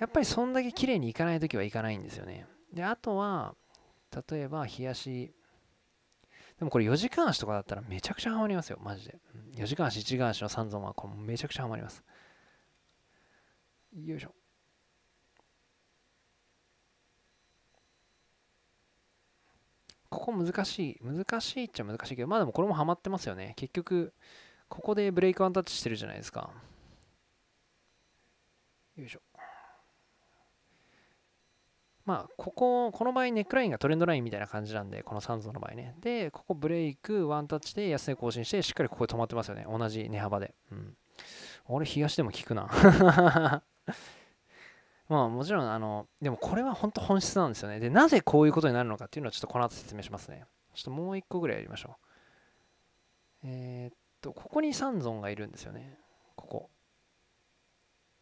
やっぱりそんだけ綺麗にいかない時はいかないんですよねであとは例えば、冷やし、でもこれ4時間足とかだったらめちゃくちゃハマりますよ、マジで。4時間足、1時間足の3ゾはこれめちゃくちゃハマります。よいしょ。ここ難しい。難しいっちゃ難しいけど、まあでもこれもハマってますよね。結局、ここでブレイクワンタッチしてるじゃないですか。よいしょ。まあ、ここ、この場合ネックラインがトレンドラインみたいな感じなんで、この3層の場合ね。で、ここブレイク、ワンタッチで安値更新して、しっかりここで止まってますよね。同じ値幅で。うん。俺、東でも効くな。[LAUGHS] まあもちろん、あの、でもこれは本当本質なんですよね。で、なぜこういうことになるのかっていうのはちょっとこの後説明しますね。ちょっともう一個ぐらいやりましょう。えー、っと、ここに3ンンがいるんですよね。ここ。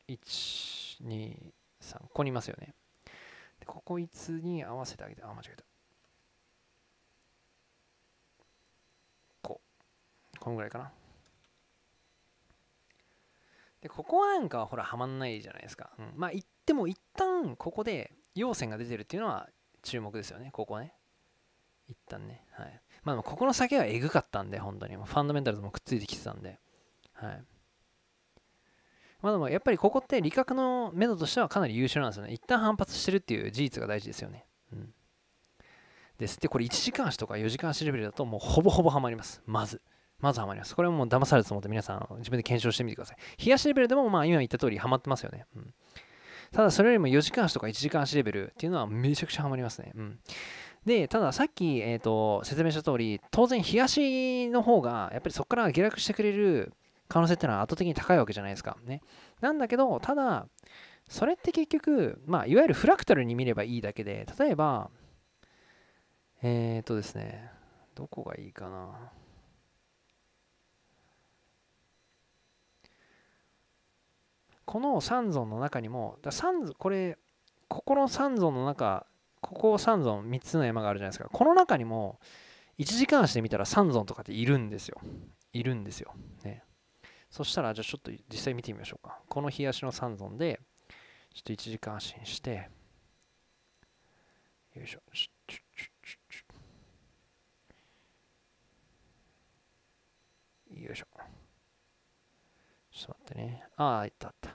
1、2、3。ここにいますよね。でこいつに合わせてあげてあ間違えたこうこのぐらいかなでここなんかはほらはまんないじゃないですか、うん、まあいっても一旦ここで陽線が出てるっていうのは注目ですよねここね一旦ねはいまあここの先はえぐかったんで本当にファンダメンタルズもくっついてきてたんではいまあでもやっぱりここって理覚の目処としてはかなり優秀なんですよね。一旦反発してるっていう事実が大事ですよね。うん、ですって、これ1時間足とか4時間足レベルだともうほぼほぼハマります。まず。まずハマります。これはもう騙されたと思って皆さん自分で検証してみてください。冷やしレベルでもまあ今言った通りハマってますよね。うん、ただそれよりも4時間足とか1時間足レベルっていうのはめちゃくちゃハマりますね。うんで、たださっき、えーと、と説明した通り、当然、冷やしの方が、やっぱりそこから下落してくれる可能性ってのは圧倒的に高いわけじゃないですか。ね、なんだけど、ただ、それって結局、まあ、いわゆるフラクタルに見ればいいだけで、例えば、えっ、とですね、どこがいいかな。この三尊の中にも、だ三これ、ここの三尊の中、ここ三尊3つの山があるじゃないですか。この中にも、1時間足で見たら三尊とかっているんですよ。いるんですよ。ね。そしたら、じゃあちょっと実際見てみましょうか。この日足の3尊で、ちょっと1時間足にして、よいしょ。よいしょ。ちょっと待ってね。ああ、いったあった。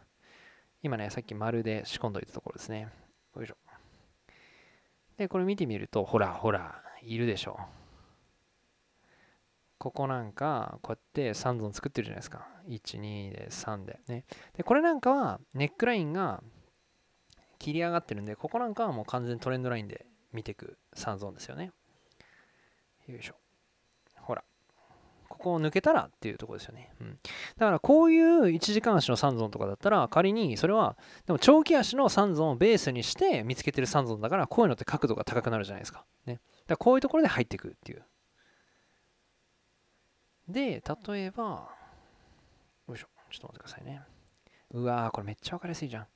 今ね、さっき丸で仕込んどいたところですね。よいしょ。で、これ見てみると、ほら、ほら、いるでしょう。ここなんかこうやって3ゾーン作ってるじゃないですか12で3でねでこれなんかはネックラインが切り上がってるんでここなんかはもう完全トレンドラインで見ていく3ゾーンですよねよいしょほらここを抜けたらっていうとこですよね、うん、だからこういう1時間足の3ゾーンとかだったら仮にそれはでも長期足の3ゾーンをベースにして見つけてる3ゾーンだからこういうのって角度が高くなるじゃないですかねだからこういうところで入っていくっていうで、例えば、よいしょ、ちょっと待ってくださいね。うわー、これめっちゃわかりやすいじゃん。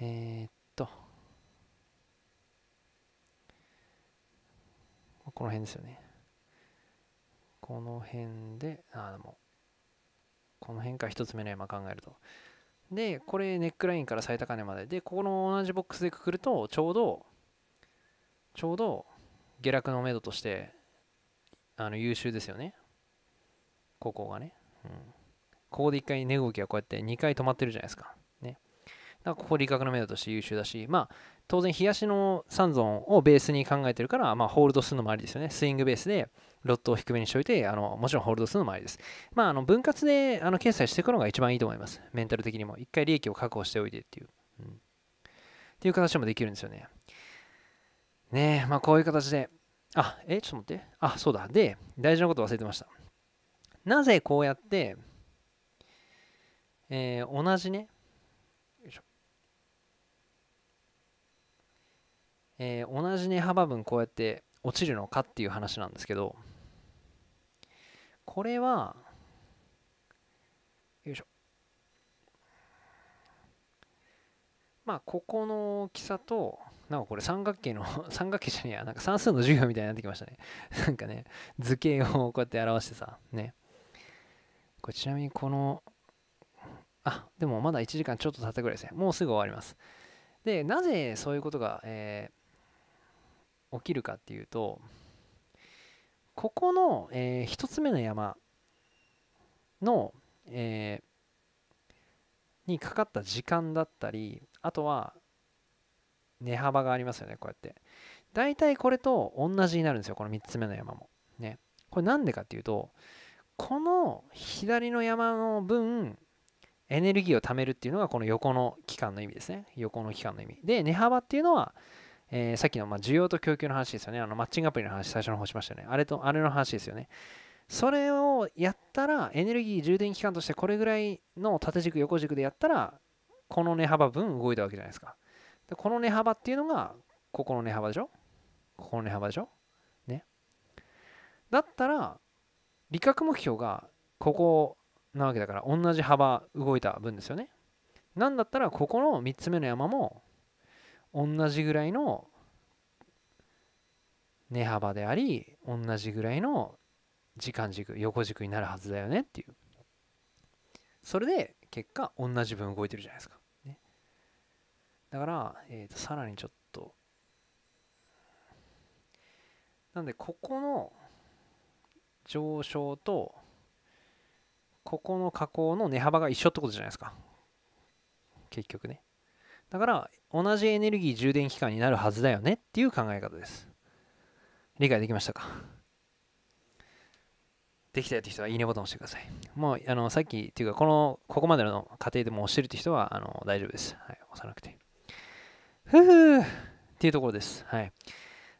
えー、っと、この辺ですよね。この辺で、あ、でも、この辺から一つ目の山考えると。で、これネックラインから最高値まで。で、ここの同じボックスでくくると、ちょうど、ちょうど、下落のめどとして、あの優秀ですよね。ここがね、うん、ここで1回値動きがこうやって2回止まってるじゃないですかねだからここ理学の目だとして優秀だしまあ当然冷やしの三尊をベースに考えてるからまあホールドするのもありですよねスイングベースでロットを低めにしておいてあのもちろんホールドするのもありですまああの分割であの決済していくのが一番いいと思いますメンタル的にも1回利益を確保しておいてっていう、うん、っていう形もできるんですよねねえまあこういう形であえちょっと待ってあそうだで大事なこと忘れてましたなぜこうやって、えー、同じねえー、同じね幅分こうやって落ちるのかっていう話なんですけどこれはよいしょまあここの大きさとなんかこれ三角形の [LAUGHS] 三角形じゃねえやなんか算数の授業みたいになってきましたねなんかね図形をこうやって表してさねこれちなみにこの、あ、でもまだ1時間ちょっと経ったぐらいですね。もうすぐ終わります。で、なぜそういうことが、えー、起きるかっていうと、ここの、えー、1つ目の山の、えー、にかかった時間だったり、あとは値幅がありますよね、こうやって。大体これと同じになるんですよ、この3つ目の山も。ね。これなんでかっていうと、この左の山の分エネルギーを貯めるっていうのがこの横の期間の意味ですね横の期間の意味で値幅っていうのは、えー、さっきのま需要と供給の話ですよねあのマッチングアプリの話最初の方しましたねあれとあれの話ですよねそれをやったらエネルギー充電期間としてこれぐらいの縦軸横軸でやったらこの値幅分動いたわけじゃないですかでこの値幅っていうのがここの値幅でしょここの値幅でしょねだったら利確目標がここなわけだから同じ幅動いた分ですよね。なんだったらここの3つ目の山も同じぐらいの値幅であり同じぐらいの時間軸横軸になるはずだよねっていうそれで結果同じ分動いてるじゃないですか、ね、だから、えー、とさらにちょっとなんでここの上昇とここの加工の値幅が一緒ってことじゃないですか結局ねだから同じエネルギー充電期間になるはずだよねっていう考え方です理解できましたかできたよって人はいいねボタン押してください。もう、あの、さっきっていうか、この、ここまでの過程でも押してるって人は、あの、大丈夫です。はい、押さなくて。ふふーっていうところです。はい。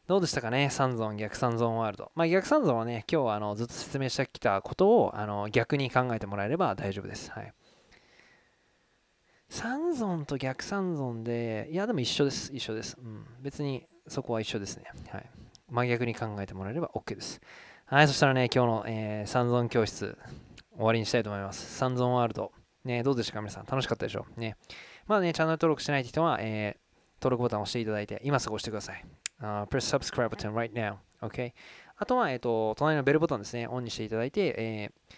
どうでしたかね三尊逆三尊ワールド。まあ、逆三尊はね、今日はあのずっと説明してきたことをあの逆に考えてもらえれば大丈夫です。はい、三尊と逆三尊で、いやでも一緒です、一緒です。うん、別にそこは一緒ですね。はい、真逆に考えてもらえれば OK です。はい、そしたらね、今日の、えー、3教室終わりにしたいと思います。三尊ワールド。ね、どうでしたか皆さん楽しかったでしょうね。まだね、チャンネル登録してない人は、えー、登録ボタンを押していただいて、今すぐ押してください。uh, press subscribe button right now. Okay? あとは、えっと、隣のベルボタンですね、オンにしていただいて、えー、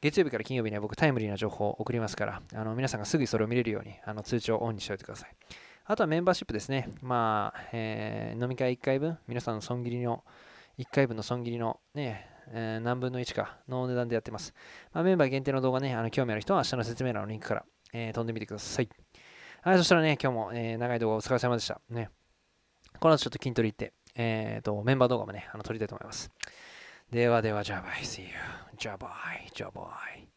月曜日から金曜日には僕タイムリーな情報を送りますから、あの皆さんがすぐそれを見れるようにあの通知をオンにしておいてください。あとはメンバーシップですね。まあ、えー、飲み会1回分、皆さんの損切りの、1回分の損切りのね、えー、何分の1かの値段でやってます。まあ、メンバー限定の動画ね、あの興味ある人は明日の説明欄のリンクから、えー、飛んでみてください。はい、そしたらね、今日も、えー、長い動画お疲れ様でした。ねこの後ちょっと筋トレ行って、えー、と、メンバー動画もね、あの撮りたいと思います。ではでは、じゃあバイ、see you. じゃあバイ、じゃあバイ。